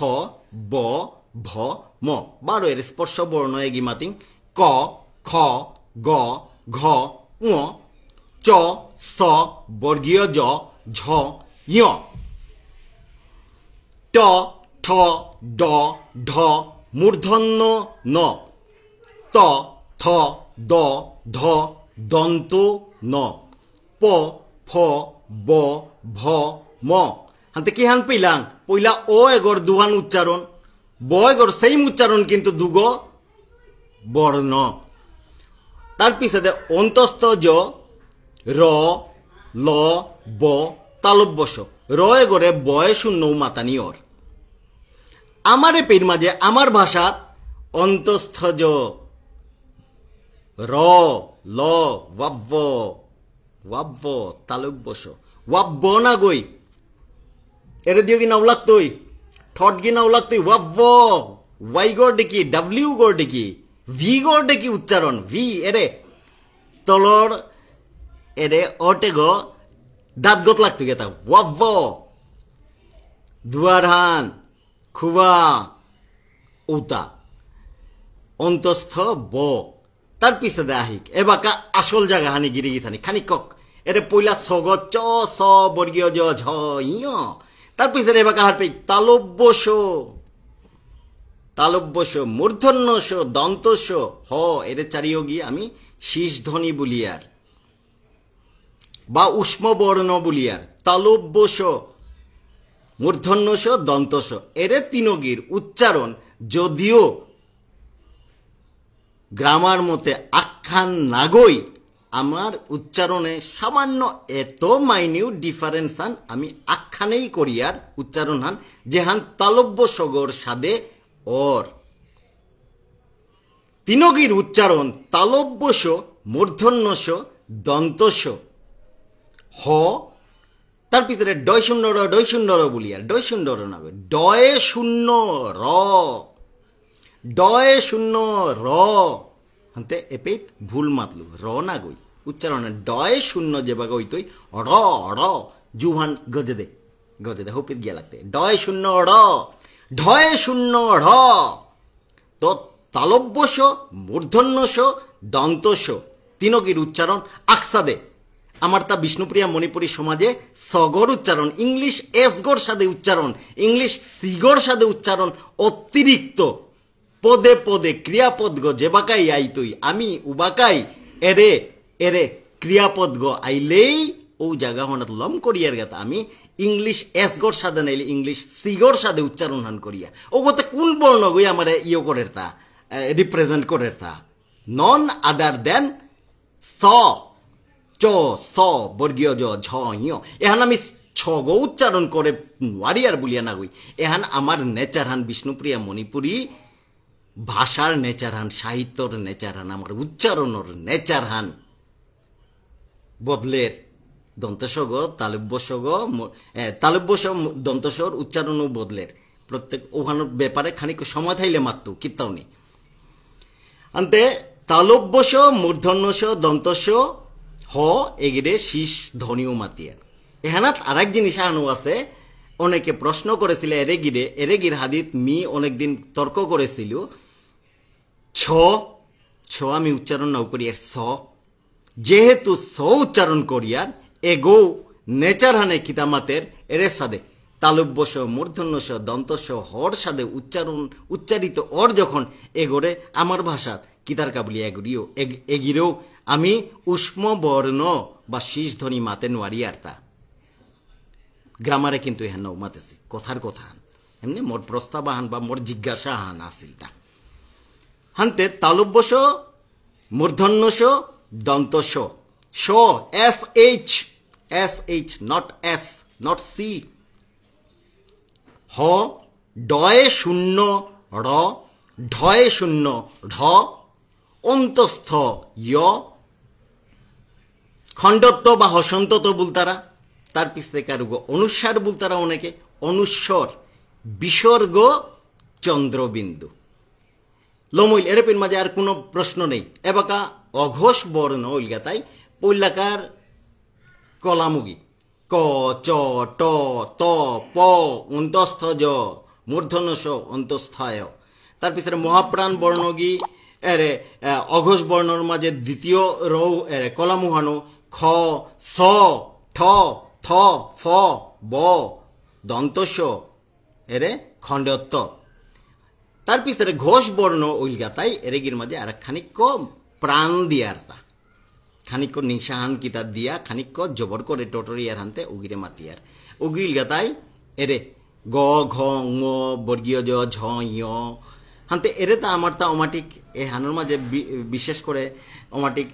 ব ভ ম বারো এর স্পর্শ বর্ণ এগি মাতিং ক খ গ ঘ ঙ চ স বর্গীয় জ ঝ ইয় ট ঠ ড ঢ মূর্ধন্য ন ত থ দ ধ দন্ত ন প ফ ব ভ ম হান্তে কি হান পইলাং পইলা অ এগর দুহান উচ্চারণ ব এগর সেইম উচ্চারণ কিন্তু দুগ বর্ণ তার পিছাতে অন্তস্থ জ র ল ব তালব্যস রয়ে গড়ে বয়ে শূন্য মাতানিয়র আমারে পের মাঝে আমার ভাষা অন্তঃস্থজ র ল ওয়াব্য ওয়াব্য তালুক বস ওয়াব্য না গই এর দিও কি নাও লাগতই ঠট কি নাও লাগতই ওয়াব্য ওয়াই গড় ডেকি ডাব্লিউ গড় ডেকি ভি গড় ডেকি উচ্চারণ ভি এরে তলর এরে অটেগ দাঁত গত লাগতো গেতা ওয়াব্ব হান খুবা উতা অন্তস্থ ব তার পিছে দে আহিক এবাকা আসল জায়গা হানি গিরি গিথানি খানি কক এটা পইলা সগ চ স বর্গীয় জ ঝ ইয় তার পিছে এবাকা তালব্য পেই তালব্যস তালব্যস দন্ত দন্তস হ এরে চারিও গিয়ে আমি শীষ ধ্বনি বলি আর বা উষ্মবর্ণ বলিয়ার তালব্যস মূর্ধন্যস দন্তস এরে তিনগির উচ্চারণ যদিও গ্রামার মতে আখ্যান নাগই আমার উচ্চারণে সামান্য এত মাইনিউ ডিফারেন্স হান আমি আখ্যানেই করিয়ার উচ্চারণ হান যেহান তালব্য সগর সাদে অর তিনগির উচ্চারণ তালব্যস মূর্ধন্যস দন্তস্য হ তার পিছনে ডয় শূন্য র ডয় শূন্য র বলি আর ডয় শূন্য র নাবে ডয়ে শূন্য র ডয়ে শূন্য র হন্তে এপে ভুল মাতলু র না গই উচ্চারণে ডয়ে শূন্য যে বা গই তৈ র র জুভান গজে দে গজে দে হপিত গিয়া লাগতে ডয় শূন্য র ঢয়ে শূন্য র তো তালব্যস মূর্ধন্যস দন্তস তিনকির উচ্চারণ আকসাদে আমার তা বিষ্ণুপ্রিয়া মণিপুরী সমাজে সগর উচ্চারণ ইংলিশ এসগর সাথে উচ্চারণ ইংলিশ সিগর সাথে উচ্চারণ অতিরিক্ত পদে পদে বাকাই যেবাকাই তুই আমি উবাকাই এরে এরে গ আইলেই ও জায়গা হনাত লম করিয়ার গা আমি ইংলিশ এসগর সাদে নাইলে ইংলিশ সিগর সাদে উচ্চারণ হান করিয়া ও গতে কোন বর্ণ গই আমার ইয়ে করের তা রিপ্রেজেন্ট করের তা নন আদার দেন স চ স বর্গীয় জ ঝ এহান আমি ছগ উচ্চারণ করে ওয়ারিয়ার আর বলিয়া না গই এহান আমার নেচারহান বিষ্ণুপ্রিয়া মণিপুরী ভাষার নেচারহান সাহিত্যর নেচারহান আমার উচ্চারণর নেচারহান বদলের দন্তসগ তালব্যসগ তালব্যস দন্তসর উচ্চারণ বদলের প্রত্যেক ওখান ব্যাপারে খানিক সময় থাইলে মাত্র কীর্তাও নেই আনতে তালব্যস মূর্ধন্যস দন্তস হ এগিরে শীষ ধনীয় মাতিয়া এহানাত আরেক জিনিস আনু আছে অনেকে প্রশ্ন করেছিল এরে গির হাদিত মি অনেকদিন তর্ক করেছিল ছ ছ আমি উচ্চারণ নাও করি আর স যেহেতু স উচ্চারণ করিয়ার এগো নেচার হানে কিতামাতের এরে সাদে তালব্যস মূর্ধন্যস দন্তস হর সাদে উচ্চারণ উচ্চারিত অর যখন এগোরে আমার ভাষা কিতার কাবলি এগুড়িও এগিরেও আমি উষ্ম বর্ণ বা শীষ ধ্বনি মাতে নোয়ারি তা গ্রামারে কিন্তু এহান মাতেছি কথার কথা হান এমনি মোর আহান বা মোর জিজ্ঞাসা হান আসিল তা হানতে তালব্যস স দন্তস স S H S H not S not C হ ডয়ে শূন্য ড ঢয়ে শূন্য ঢ অন্তস্থ য় খণ্ডত্ব বা হসন্তত বুলতারা তার পিছতে কারুগ অনুসার বুলতারা অনেকে অনুস্বর বিসর্গ চন্দ্রবিন্দু লমইল এরপের মাঝে আর কোনো প্রশ্ন নেই এবাকা অঘোষ বর্ণ তাই পৈলাকার কলামুগি ক চ ট ত প অন্তস্থ জ মূর্ধনস অন্তস্থায় তার পিছনে মহাপ্রাণ বর্ণগি এরে অঘোষ বর্ণর মাঝে দ্বিতীয় রৌ এরে কলামুহানো খ স ঠ থ ফ ব দন্তস এরে খণ্ডত্ব তার পিছনে ঘোষ বর্ণ উলগাতাই এরেগির মাঝে আর খানিক প্রাণ দিয়ার তা খানিক নিশাহান কিতা দিয়া খানিক জবর করে টটরিয়ার হানতে উগিরে মাতিয়ার উগিল গাতাই এরে গ ঘ ঙ বর্গীয় জ ঝ ঞ হানতে এরে তা আমার তা অমাটিক এ হানোর মাঝে বিশেষ করে অমাটিক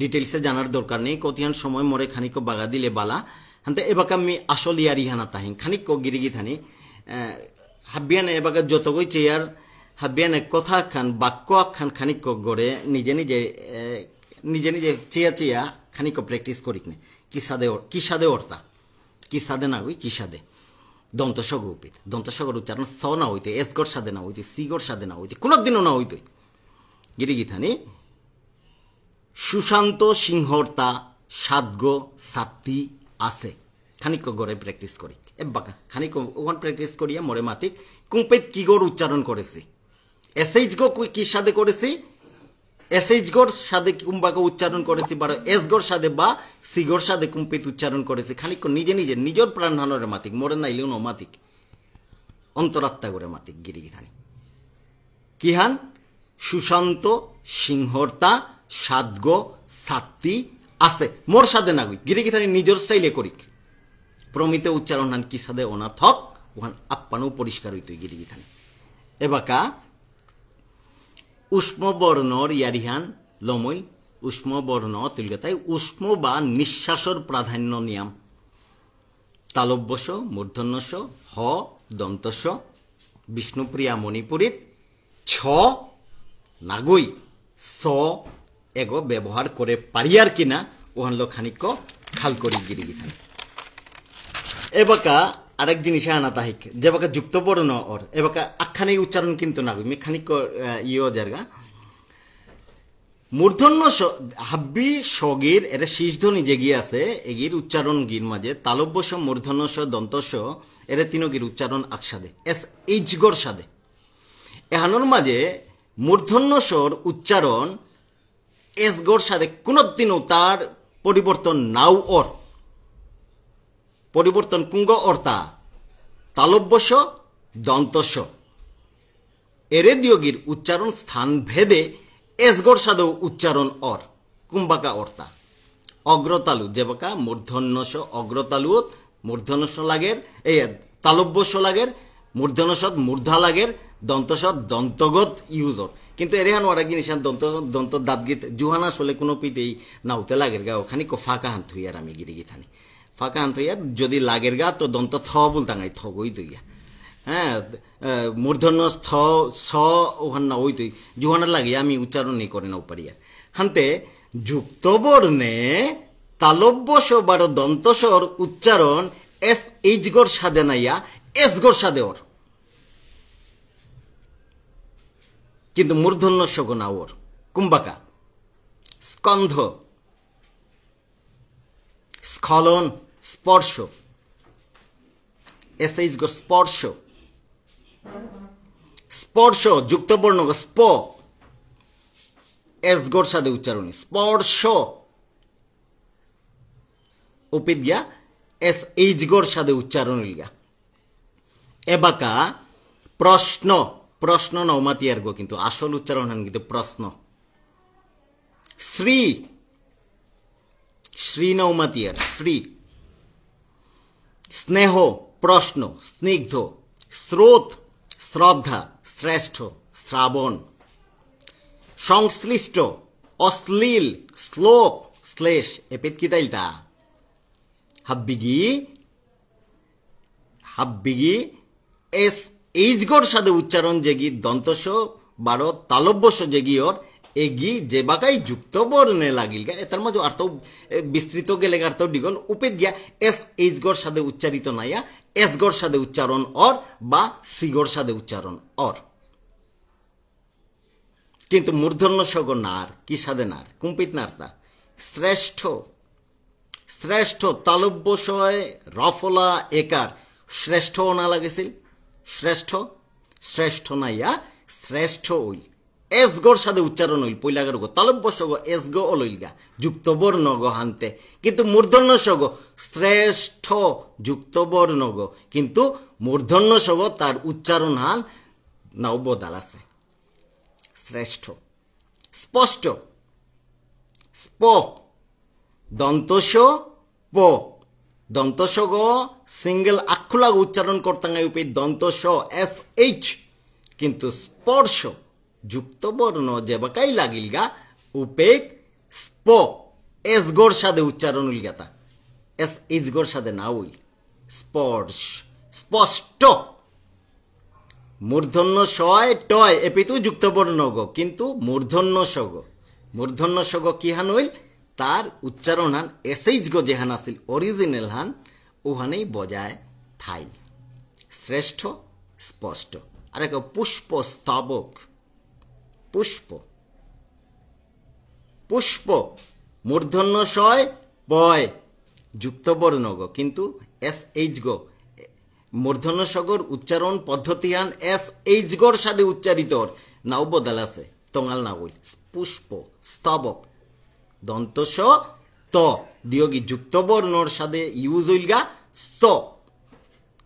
ডিটেলসে জানার দরকার নেই কতিয়ান সময় মরে খানিক বাগা দিলে বালা হানতে এবাক আমি আসল ইয়ারি হানা তাহিন খানিক গিরিগি থানি হাবিয়ান এবাকা যতগই চেয়ার হাবিয়ান কথা খান বাক্য খান খানিক গড়ে নিজে নিজে নিজে নিজে চেয়া চেয়া খানিক প্র্যাকটিস করিক নে কি সাদে কি সাদে তা কি সাদে না ওই কি সাদে দন্তস রূপিত দন্তসগর উচ্চারণ স না হইতে এসগর সাদে না হইতে সিগর সাদে না হইতে কোনোদিনও না হইতে গিরিগিথানি সুশান্ত সিংহর্তা সাদগ সাত্তি আছে খানিক গড়ে প্র্যাকটিস করি এ খানিক ওখান প্র্যাকটিস করিয়া মরে মাতিক কুম্পেত কি গড় উচ্চারণ করেছি এসএইচ গো কি সাদে করেছি এসএইচগড় সাদে কুম্বাকে উচ্চারণ করেছি এস এসগড় সাদে বা সিগড় সাদে কুম্পিত উচ্চারণ করেছি খানিক নিজে নিজে নিজর প্রাণহানরে মাতিক মরে না ইলেও মাতিক অন্তরাত্মা করে মাতিক গিরিগিধানি কিহান সুশান্ত সিংহর্তা সাদগ সাত্তি আছে মোর সাদে নাগুই গিরিগিধানি নিজর স্টাইলে করিক প্রমিত উচ্চারণ হান কি সাদে অনাথক ওখান আপ্পানও পরিষ্কার হইত গিরিগিধানি এবাকা উষ্মবর্ণ ইয়ারিহান লমৈ উষ্মবর্ণ তাই উষ্ম বা নিঃশ্বাসর প্রাধান্য নিয়াম তালব্যস মূর্ধন্যস হ দন্তস বিষ্ণুপ্রিয়া মণিপুরীত ছ নাগৈ স এগো ব্যবহার করে আর কিনা ওহানলো খানিক খাল করি গিরিগি থাকে এবাকা আরেক জিনিস আনা তাহিক যেবাকে যুক্ত বর্ণ ওর এবাকে আখ্যানিক উচ্চারণ কিন্তু না মেখানিক ইয়ে জায়গা মূর্ধন্য হাব্বি সগির এর শীষধ্বনি যে গিয়ে আছে এগির উচ্চারণ গির মাঝে তালব্যস মূর্ধন্যস দন্তস এর তিনগির উচ্চারণ আকসাদে এস ইজগর সাদে এহানোর মাঝে মূর্ধন্যসর উচ্চারণ এসগর সাদে কোনো দিনও তার পরিবর্তন নাও ওর পরিবর্তন কুঙ্গ অর্থা তালব্যশ দন্তস এরে দিয়োগীর উচ্চারণ স্থান ভেদে এসগড় সাধু উচ্চারণ অর কুম্বাকা অর্থা অগ্রতালু যেবাকা মূর্ধন্যস অগ্রতালু মূর্ধন্যস লাগের এ তালব্যস লাগের মূর্ধন্যসদ মূর্ধা লাগের দন্তস দন্তগত ইউজর কিন্তু এরে হান ওরা জিনিস দন্ত দন্ত গীত জুহানা আসলে কোনো পিতেই নাউতে লাগের গা ওখানে ফাঁকা হান থুইয়ার আমি গিরি গিথানি ফাঁকা আনত ইয়া যদি লাগের গা তো দন্ত থ বলতাঙ্গাই থ গই তুই ইয়া হ্যাঁ মূর্ধন্য থ স ওহান্না ওই তুই জুহানার লাগে আমি উচ্চারণই করে নাও পারি আর হানতে যুক্ত বর্ণে তালব্যস বারো দন্তসর উচ্চারণ এস এইচ গর সাদে নাইয়া এস গর সাদে ওর কিন্তু মূর্ধন্য সগনা ওর কুম্বাকা স্কন্ধ স্খলন স্পর্শ এস এইচ গ স্পর্শ স্পর্শ যুক্তবর্ণ গ স্প এস গোর সাথে উচ্চারণী স্পর্শ উপিত গিয়া এস এইচ গোর সাথে উচ্চারণ লিয়া এবাকা প্রশ্ন প্রশ্ন নৌমাতিয়ার গো কিন্তু আসল উচ্চারণ হান কিন্তু প্রশ্ন শ্রী শ্রী নৌমাতিয়ার শ্রী স্নেহ প্রশ্ন স্নিগ্ধ স্রোত শ্রদ্ধা শ্রেষ্ঠ শ্রাবণ সংশ্লিষ্ট অশ্লীল শ্লোক শ্লেষ এপেত তা হাব্বিগি হাব্বিগি এস এইচগড় সাথে উচ্চারণ জেগি দন্তস বারো তালব্যস্য জেগিয়র एगी जेबाकाई লাগিল बर्णे लागिल गा एतार বিস্তৃত গেলে विस्तृत गेले अर्थ গিয়া उपेत এইচ एस एजगर साथे নাইয়া नाइया গড় সাথে উচ্চারণ অর বা সিগর সাথে উচ্চারণ অর কিন্তু মূর্ধন্য সগ নার কি সাধে নার কুম্পিত তা শ্রেষ্ঠ শ্রেষ্ঠ তালব্যশয় রফলা একার শ্রেষ্ঠ না লাগিছিল শ্রেষ্ঠ শ্রেষ্ঠ নাইয়া শ্রেষ্ঠ ওই এসগোর সাথে উচ্চারণ হইল পৈলাগার গো তলব্য সগ এসগো অলইল গা যুক্ত বর্ণ গ হান্তে কিন্তু মূর্ধন্য সগ শ্রেষ্ঠ যুক্ত বর্ণ গ কিন্তু মূর্ধন্য সগ তার উচ্চারণ হাল নবদাল আছে শ্রেষ্ঠ স্পষ্ট স্প দন্তস প দন্তস গ সিঙ্গেল আখুলা উচ্চারণ করতাঙ্গাই উপে দন্তস এস এইচ কিন্তু স্পর্শ যুক্তবর্ণ যেবাকাই লাগিল গা উপেক স্প এস গোর সাদে উচ্চারণ উলগাতা এস ইজ গোর সাদে না উইল স্পর্শ স্পষ্ট মূর্ধন্য সয় টয় এপিতু যুক্তবর্ণ গ কিন্তু মূর্ধন্য সগ মূর্ধন্য সগ কি হান হইল তার উচ্চারণ হান এসেইজ গ যেহান আসিল অরিজিনাল হান উহানেই বজায় থাই শ্রেষ্ঠ স্পষ্ট আর এক পুষ্পস্তবক পুষ্প পুষ্প মূর্ধন্য শয় পয় যুক্তবর্ণ গ কিন্তু এস এইচ গ মূর্ধন্য সগর উচ্চারণ আন এস এইচ গর সাথে উচ্চারিত নাও বদল আছে টঙাল না বই পুষ্প স্তবক দন্ত স ত দিয়োগী যুক্তবর্ণর সাথে ইউজ হইল গা স্ত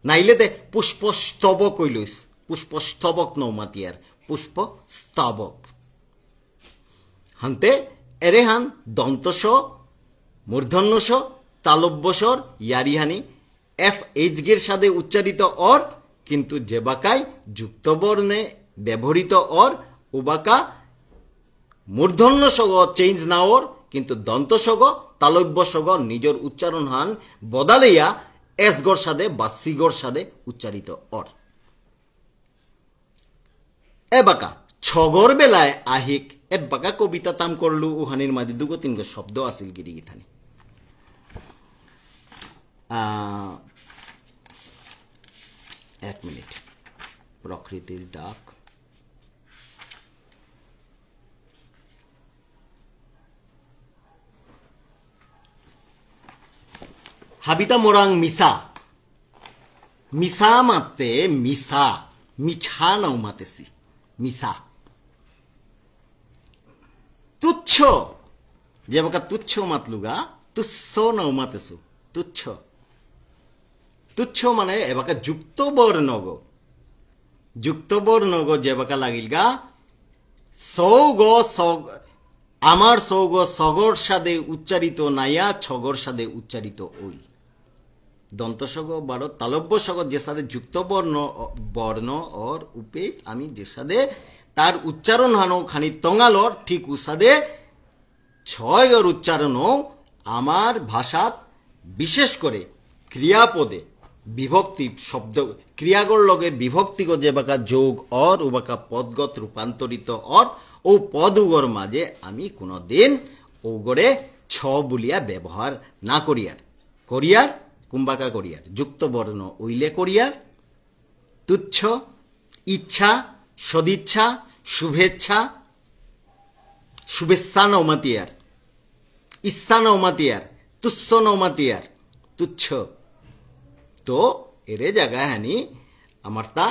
নাইলে দে পুষ্পস্তবক হইল পুষ্পস্তবক নৌমাতিয়ার পুষ্প স্তাবক হান্তে এরেহান দন্তস মূর্ধন্যস তালব্যসর ইয়ারিহানি এফ গের সাথে উচ্চারিত অর কিন্তু যেবাকায় যুক্তবর্ণে ব্যবহৃত অর উবাকা মূর্ধন্য সগ চেঞ্জ না ওর কিন্তু দন্ত সগ তালব্য সগ নিজের উচ্চারণ হান বদালেয়া এসগর সাদে বা সিগর সাদে উচ্চারিত অর এবাকা ছগর বেলায় আহিক এবাকা কবিতা তাম করলু উহানির মাঝে দুগো তিনগো শব্দ আসিল গিরি গিথানি এক মিনিট প্রকৃতির ডাক হাবিতা মোরাং মিসা মিসা মাতে মিসা মিছা নাও মাতেছি মিসা তুচ্ছ বকা তুচ্ছ মাতলুগা তুচ্ছ নৌমাতেসু তুচ্ছ তুচ্ছ মানে এবাকা যুক্ত বর্ণগ যুক্ত বর্ণগ যেবাকা গা সৌ গ আমার সৌগ সগর সাদে উচ্চারিত নাইয়া ছগর সাদে উচ্চারিত ওই দন্তসগ বারো তালব্য সগ যে সাথে যুক্ত বর্ণ বর্ণ অর উপে আমি যে সাথে তার উচ্চারণ হানো খানি তঙ্গালর ঠিক উসাদে ছয় ওর উচ্চারণও আমার ভাষাত বিশেষ করে ক্রিয়াপদে বিভক্তি শব্দ ক্রিয়াগর লগে বিভক্তিগত যে বাঁকা যোগ অর উবাকা পদগত রূপান্তরিত অর ও উগর মাঝে আমি কোনো দিন ওগরে ছ বলিয়া ব্যবহার না করিয়ার করিয়ার কুম্বাকা করিয়ার যুক্ত বর্ণ উইলে করিয়ার তুচ্ছ ইচ্ছা সদিচ্ছা শুভেচ্ছা শুভেচ্ছা নৌমাতিয়ার ইচ্ছা নৌমাতিয়ার তুচ্ছ নৌমাতিয়ার তুচ্ছ তো এরে জায়গায় হানি আমার তা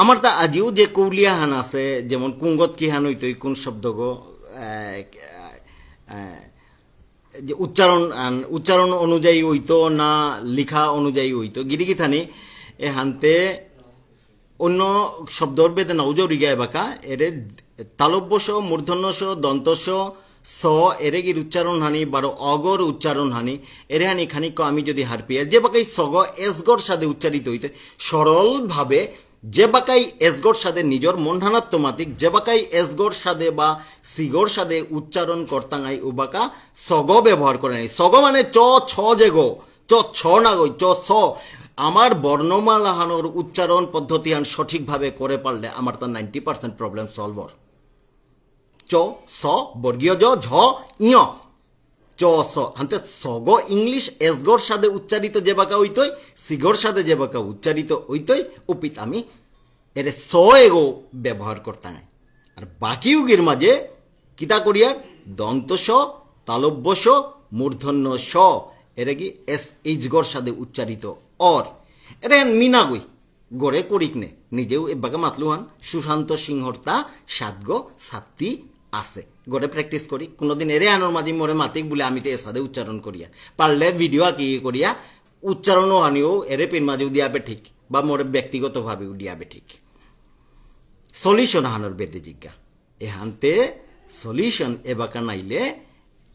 আমার তা আজিও যে কৌলিয়া হান আছে যেমন কুঙ্গত কি হান হইতই কোন শব্দ গো যে উচ্চারণ উচ্চারণ অনুযায়ী হইত না লিখা অনুযায়ী হইত গিরিগিথানি এ হানতে অন্য শব্দর বেদে নৌজো রিগায় বাঁকা এরে তালব্যস মূর্ধন্যস দন্তস স এরে গির উচ্চারণ হানি বারো অগর উচ্চারণ হানি এরে হানি খানিক আমি যদি হার পিয়া যে বাকাই সগ এসগর সাথে উচ্চারিত হইতে সরলভাবে যেবাকাই এসগর সাদে নিজর মন্ডানাত্মমাতিক যেবাকাই এসগর সাদে বা সিগর সাদে উচ্চারণ কর্তাঙাই উবাকা সগ ব্যবহার করে নাই সগ মানে চ ছ যে গো চ ছ না গই চ ছ আমার হানোর উচ্চারণ পদ্ধতি আন সঠিকভাবে করে পারলে আমার তার নাইনটি পার্সেন্ট প্রবলেম সলভর চ স বর্গীয় জ ঝ ইয় চ স হান্তে সগ ইংলিশ এসগর সাদে উচ্চারিত যে বাঁকা হইতই সিগর সাদে যে বাঁকা উচ্চারিত হইতই উপিত আমি এর স এগো ব্যবহার করতাম আর বাকি উগির মাঝে কিতা করিয়ার দন্ত স তালব্য স মূর্ধন্য স এরা কি এস গড় সাদে উচ্চারিত অর মিনা গই গড়ে করিক নে নিজেও এবাকে মাতলু হন সুশান্ত সিংহর তা সাদগ সাত্তি আছে গোটে প্র্যাকটিস করি কোনোদিন এরে আনোর মাদি মরে মাতিক বলে আমি তো এসাদে উচ্চারণ করিয়া পারলে ভিডিও আঁকি করিয়া উচ্চারণও আনিও এরে পেন মাঝে উদিয়াবে ঠিক বা মরে ব্যক্তিগতভাবে উদিয়াবে ঠিক সলিউশন হানোর বেদে জিজ্ঞা এহানতে সলিউশন এবাকা নাইলে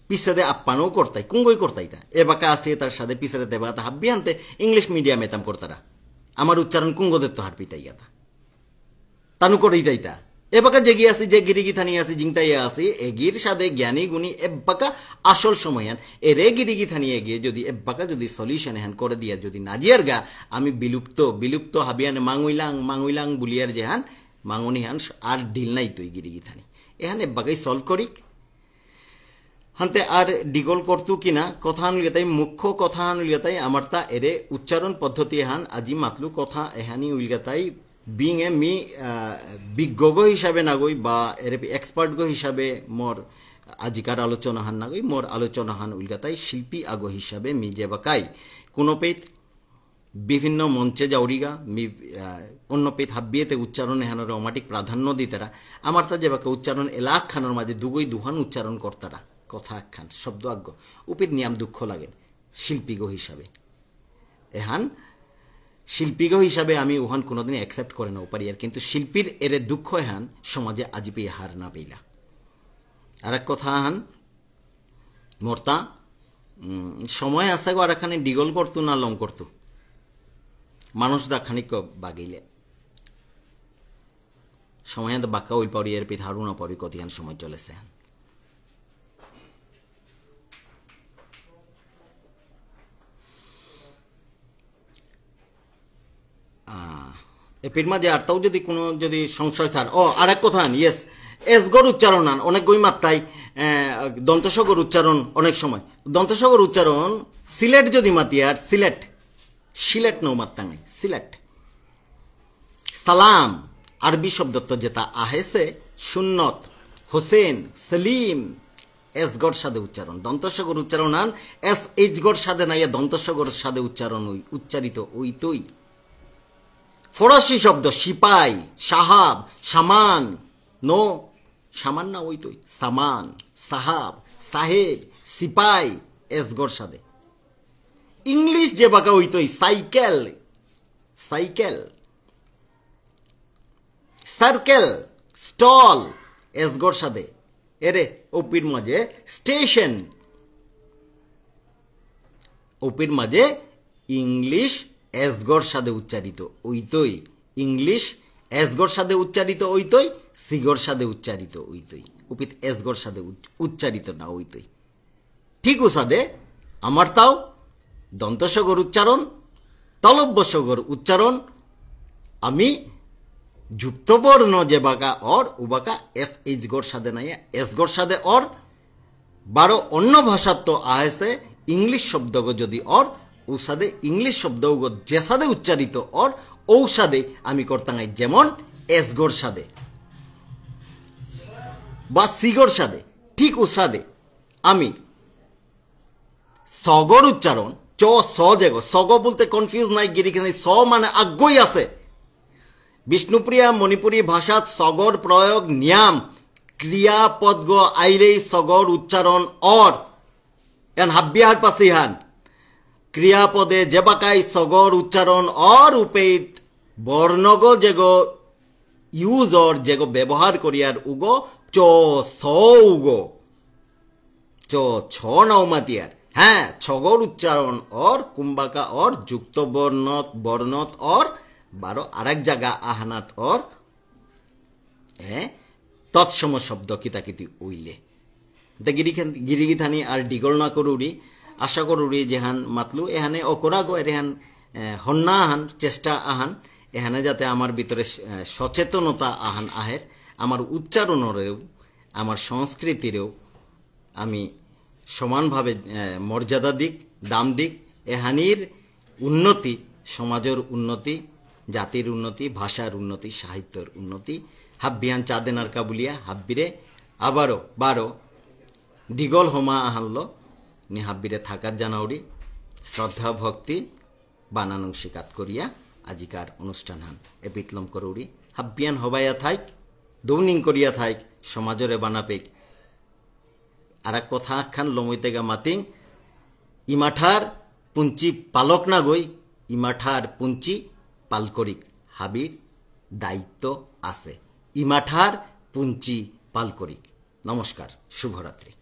পিসাদে আপ্পানও করতাই কুঙ্গই করতাই তা এবাকা আছে তার সাথে পিসাদে দেবা তা হাব্বি আনতে ইংলিশ মিডিয়ামে তাম করতারা আমার উচ্চারণ কুঙ্গদের তো হার পিতাইয়া তা তানু করেই তাইতা এবাকা জেগি আছি যে গিরিগি থানি আছি জিংতাইয়া আছি এগির সাথে জ্ঞানী গুণী এব্বাকা আসল এ রে গিরিগি থানি এগিয়ে যদি এব্বাকা যদি সলিউশন হ্যান করে দিয়া যদি নাজিয়ার গা আমি বিলুপ্ত বিলুপ্ত হাবিয়ান মাঙুইলাং মাঙুইলাং বুলিয়ার যেহান মাঙনি হান আর ঢিল নাই তুই গিরি গিথানি এহান এব্বাকাই সলভ করি হানতে আর ডিগল করতু কিনা কথা আনুলিয়াতাই মুখ্য কথা আনুলিয়াতাই আমার তা এরে উচ্চারণ পদ্ধতি হান আজি মাতলু কথা এহানি তাই বিং এ মি বিজ্ঞগ হিসাবে নাগই বা এরেপি এক্সপার্টগ হিসাবে মোর আজিকার আলোচনা হান নাগই মোর আলোচনা হান উলগাতাই শিল্পী আগ হিসাবে মি যে বাকাই কোনো পেত বিভিন্ন মঞ্চে যাওরিগা মি অন্য পেত হাব্বিয়েতে উচ্চারণ হেনর অমাটিক প্রাধান্য দিতারা আমার তা যে বাকা উচ্চারণ এলা খানোর মাঝে দুগই দুহান উচ্চারণ কর্তারা কথা একখান শব্দ আজ্ঞ উপিত নিয়াম দুঃখ লাগেন গ হিসাবে এহান শিল্পীগ হিসাবে আমি ওহান কোনোদিন অ্যাকসেপ্ট করে না পারি আর কিন্তু শিল্পীর এরে দুঃখ হান সমাজে আজি পেয়ে হার না পেইলা আর এক কথা হান মর্তা সময় আছে গো আর এখানে ডিগল করতো না লং করতো মানুষ দা খানিক বাগিলে সময় বাক্কা ওই পাওয়ারি এর পিঠ হারু না পারি কতিহান সময় চলেছে এপির যে আর তাও যদি কোনো যদি সংশয় থান ও আরেক কথা ইয়েস এসগর উচ্চারণ আন অনেক গই মাত্রায় দন্তসগর উচ্চারণ অনেক সময় দন্তসগর উচ্চারণ সিলেট যদি মাতি আর সিলেট সিলেট নৌ মাত্রা নাই সিলেট সালাম আরবি তো যেটা আহেসে সুন্নত হোসেন সেলিম গড় সাদে উচ্চারণ দন্তসগর উচ্চারণ আন এস গড় সাদে নাই দন্তসগর সাদে উচ্চারণ উচ্চারিত ওই তৈ ফরাসি শব্দ সিপাই সাহাব সামান নো সামান না ওই তোই সামান সাহাব সাহেব সিপাই এসগর সাদে ইংলিশ যে বাঁকা ওই তোই সাইকেল সাইকেল সার্কেল স্টল এসগর সাদে এরে ওপির মাঝে স্টেশন ওপির মাঝে ইংলিশ এসগর সাদে উচ্চারিত ওইতই ইংলিশ এসগর সাদে উচ্চারিত ওইতই সিগর সাদে উচ্চারিত ওইতই উপিত এসগর সাদে উচ্চারিত না ওইতই ঠিক উসাদে আমার তাও দন্তসগর উচ্চারণ তলব্যসগর উচ্চারণ আমি যুক্তবর্ণ যে বাঁকা অর উবাকা এস এইচ গড় সাদে নাই এস গড় সাদে অর বারো অন্য ভাষার তো আহেসে ইংলিশ শব্দগ যদি অর ঔষাদে ইংলিশ শব্দ যেসাদে উচ্চারিত অর ঔষাদে আমি কর্তাঙ্গাই যেমন এসগর সাদে বা সিগর সাদে ঠিক উষাদে আমি সগর উচ্চারণ চ স জেগ সগ বলতে কনফিউজ নাই কিনে স মানে আগ্রহী আছে বিষ্ণুপ্রিয়া মণিপুরী ভাষাত সগর প্রয়োগ নিয়াম ক্রিয়া ক্রিয়াপদগ আইরে সগর উচ্চারণ অর এন হাব্বিহার পাসিহান ক্রিয়াপদে জেবাকাই সগর উচ্চারণ উপেত বর্ণগ যেগ অর যেগ ব্যবহার করিয়ার উগ চ উগ চ ছ নৌমাতিয়ার হ্যাঁ ছগর উচ্চারণ অর কুম্বাকা অর যুক্ত বর্ণত বর্ণত অর বারো আরেক জায়গা আহানাত অর হ্যাঁ তৎসম শব্দ কিতাকিতি উইলে গিরিখান গিরিগিথানি আর ডিগল না করুরি আশা করুরি যেহান মাতলু এহানে অকরা গয়ের এহান হন্যা আহান চেষ্টা আহান এহানে যাতে আমার ভিতরে সচেতনতা আহান আহের আমার উচ্চারণেরও আমার সংস্কৃতিরও আমি সমানভাবে মর্যাদা দিক দাম দিক এহানির উন্নতি সমাজের উন্নতি জাতির উন্নতি ভাষার উন্নতি সাহিত্যের উন্নতি হাব্বিয়ান চাঁদেনার কাবুলিয়া হাব্বিরে আবারও বারো দীঘল হোমা আহাল্ল নিহাব্বিরে থাকার জানাউরি শ্রদ্ধা ভক্তি বানানং শিকাত করিয়া আজিকার অনুষ্ঠান হান এ বিতলম করৌরি হাব্বিয়ান হবাইয়া থাইক দৌনিং করিয়া থাইক সমাজরে বানাপেক আর এক কথা খান গা মাতিং ইমাঠার পুঞ্চি পালক না গই ইমাঠার পুঞ্চি পালকরিক হাবির দায়িত্ব আছে ইমাঠার পুঞ্চি পালকরিক নমস্কার শুভরাত্রি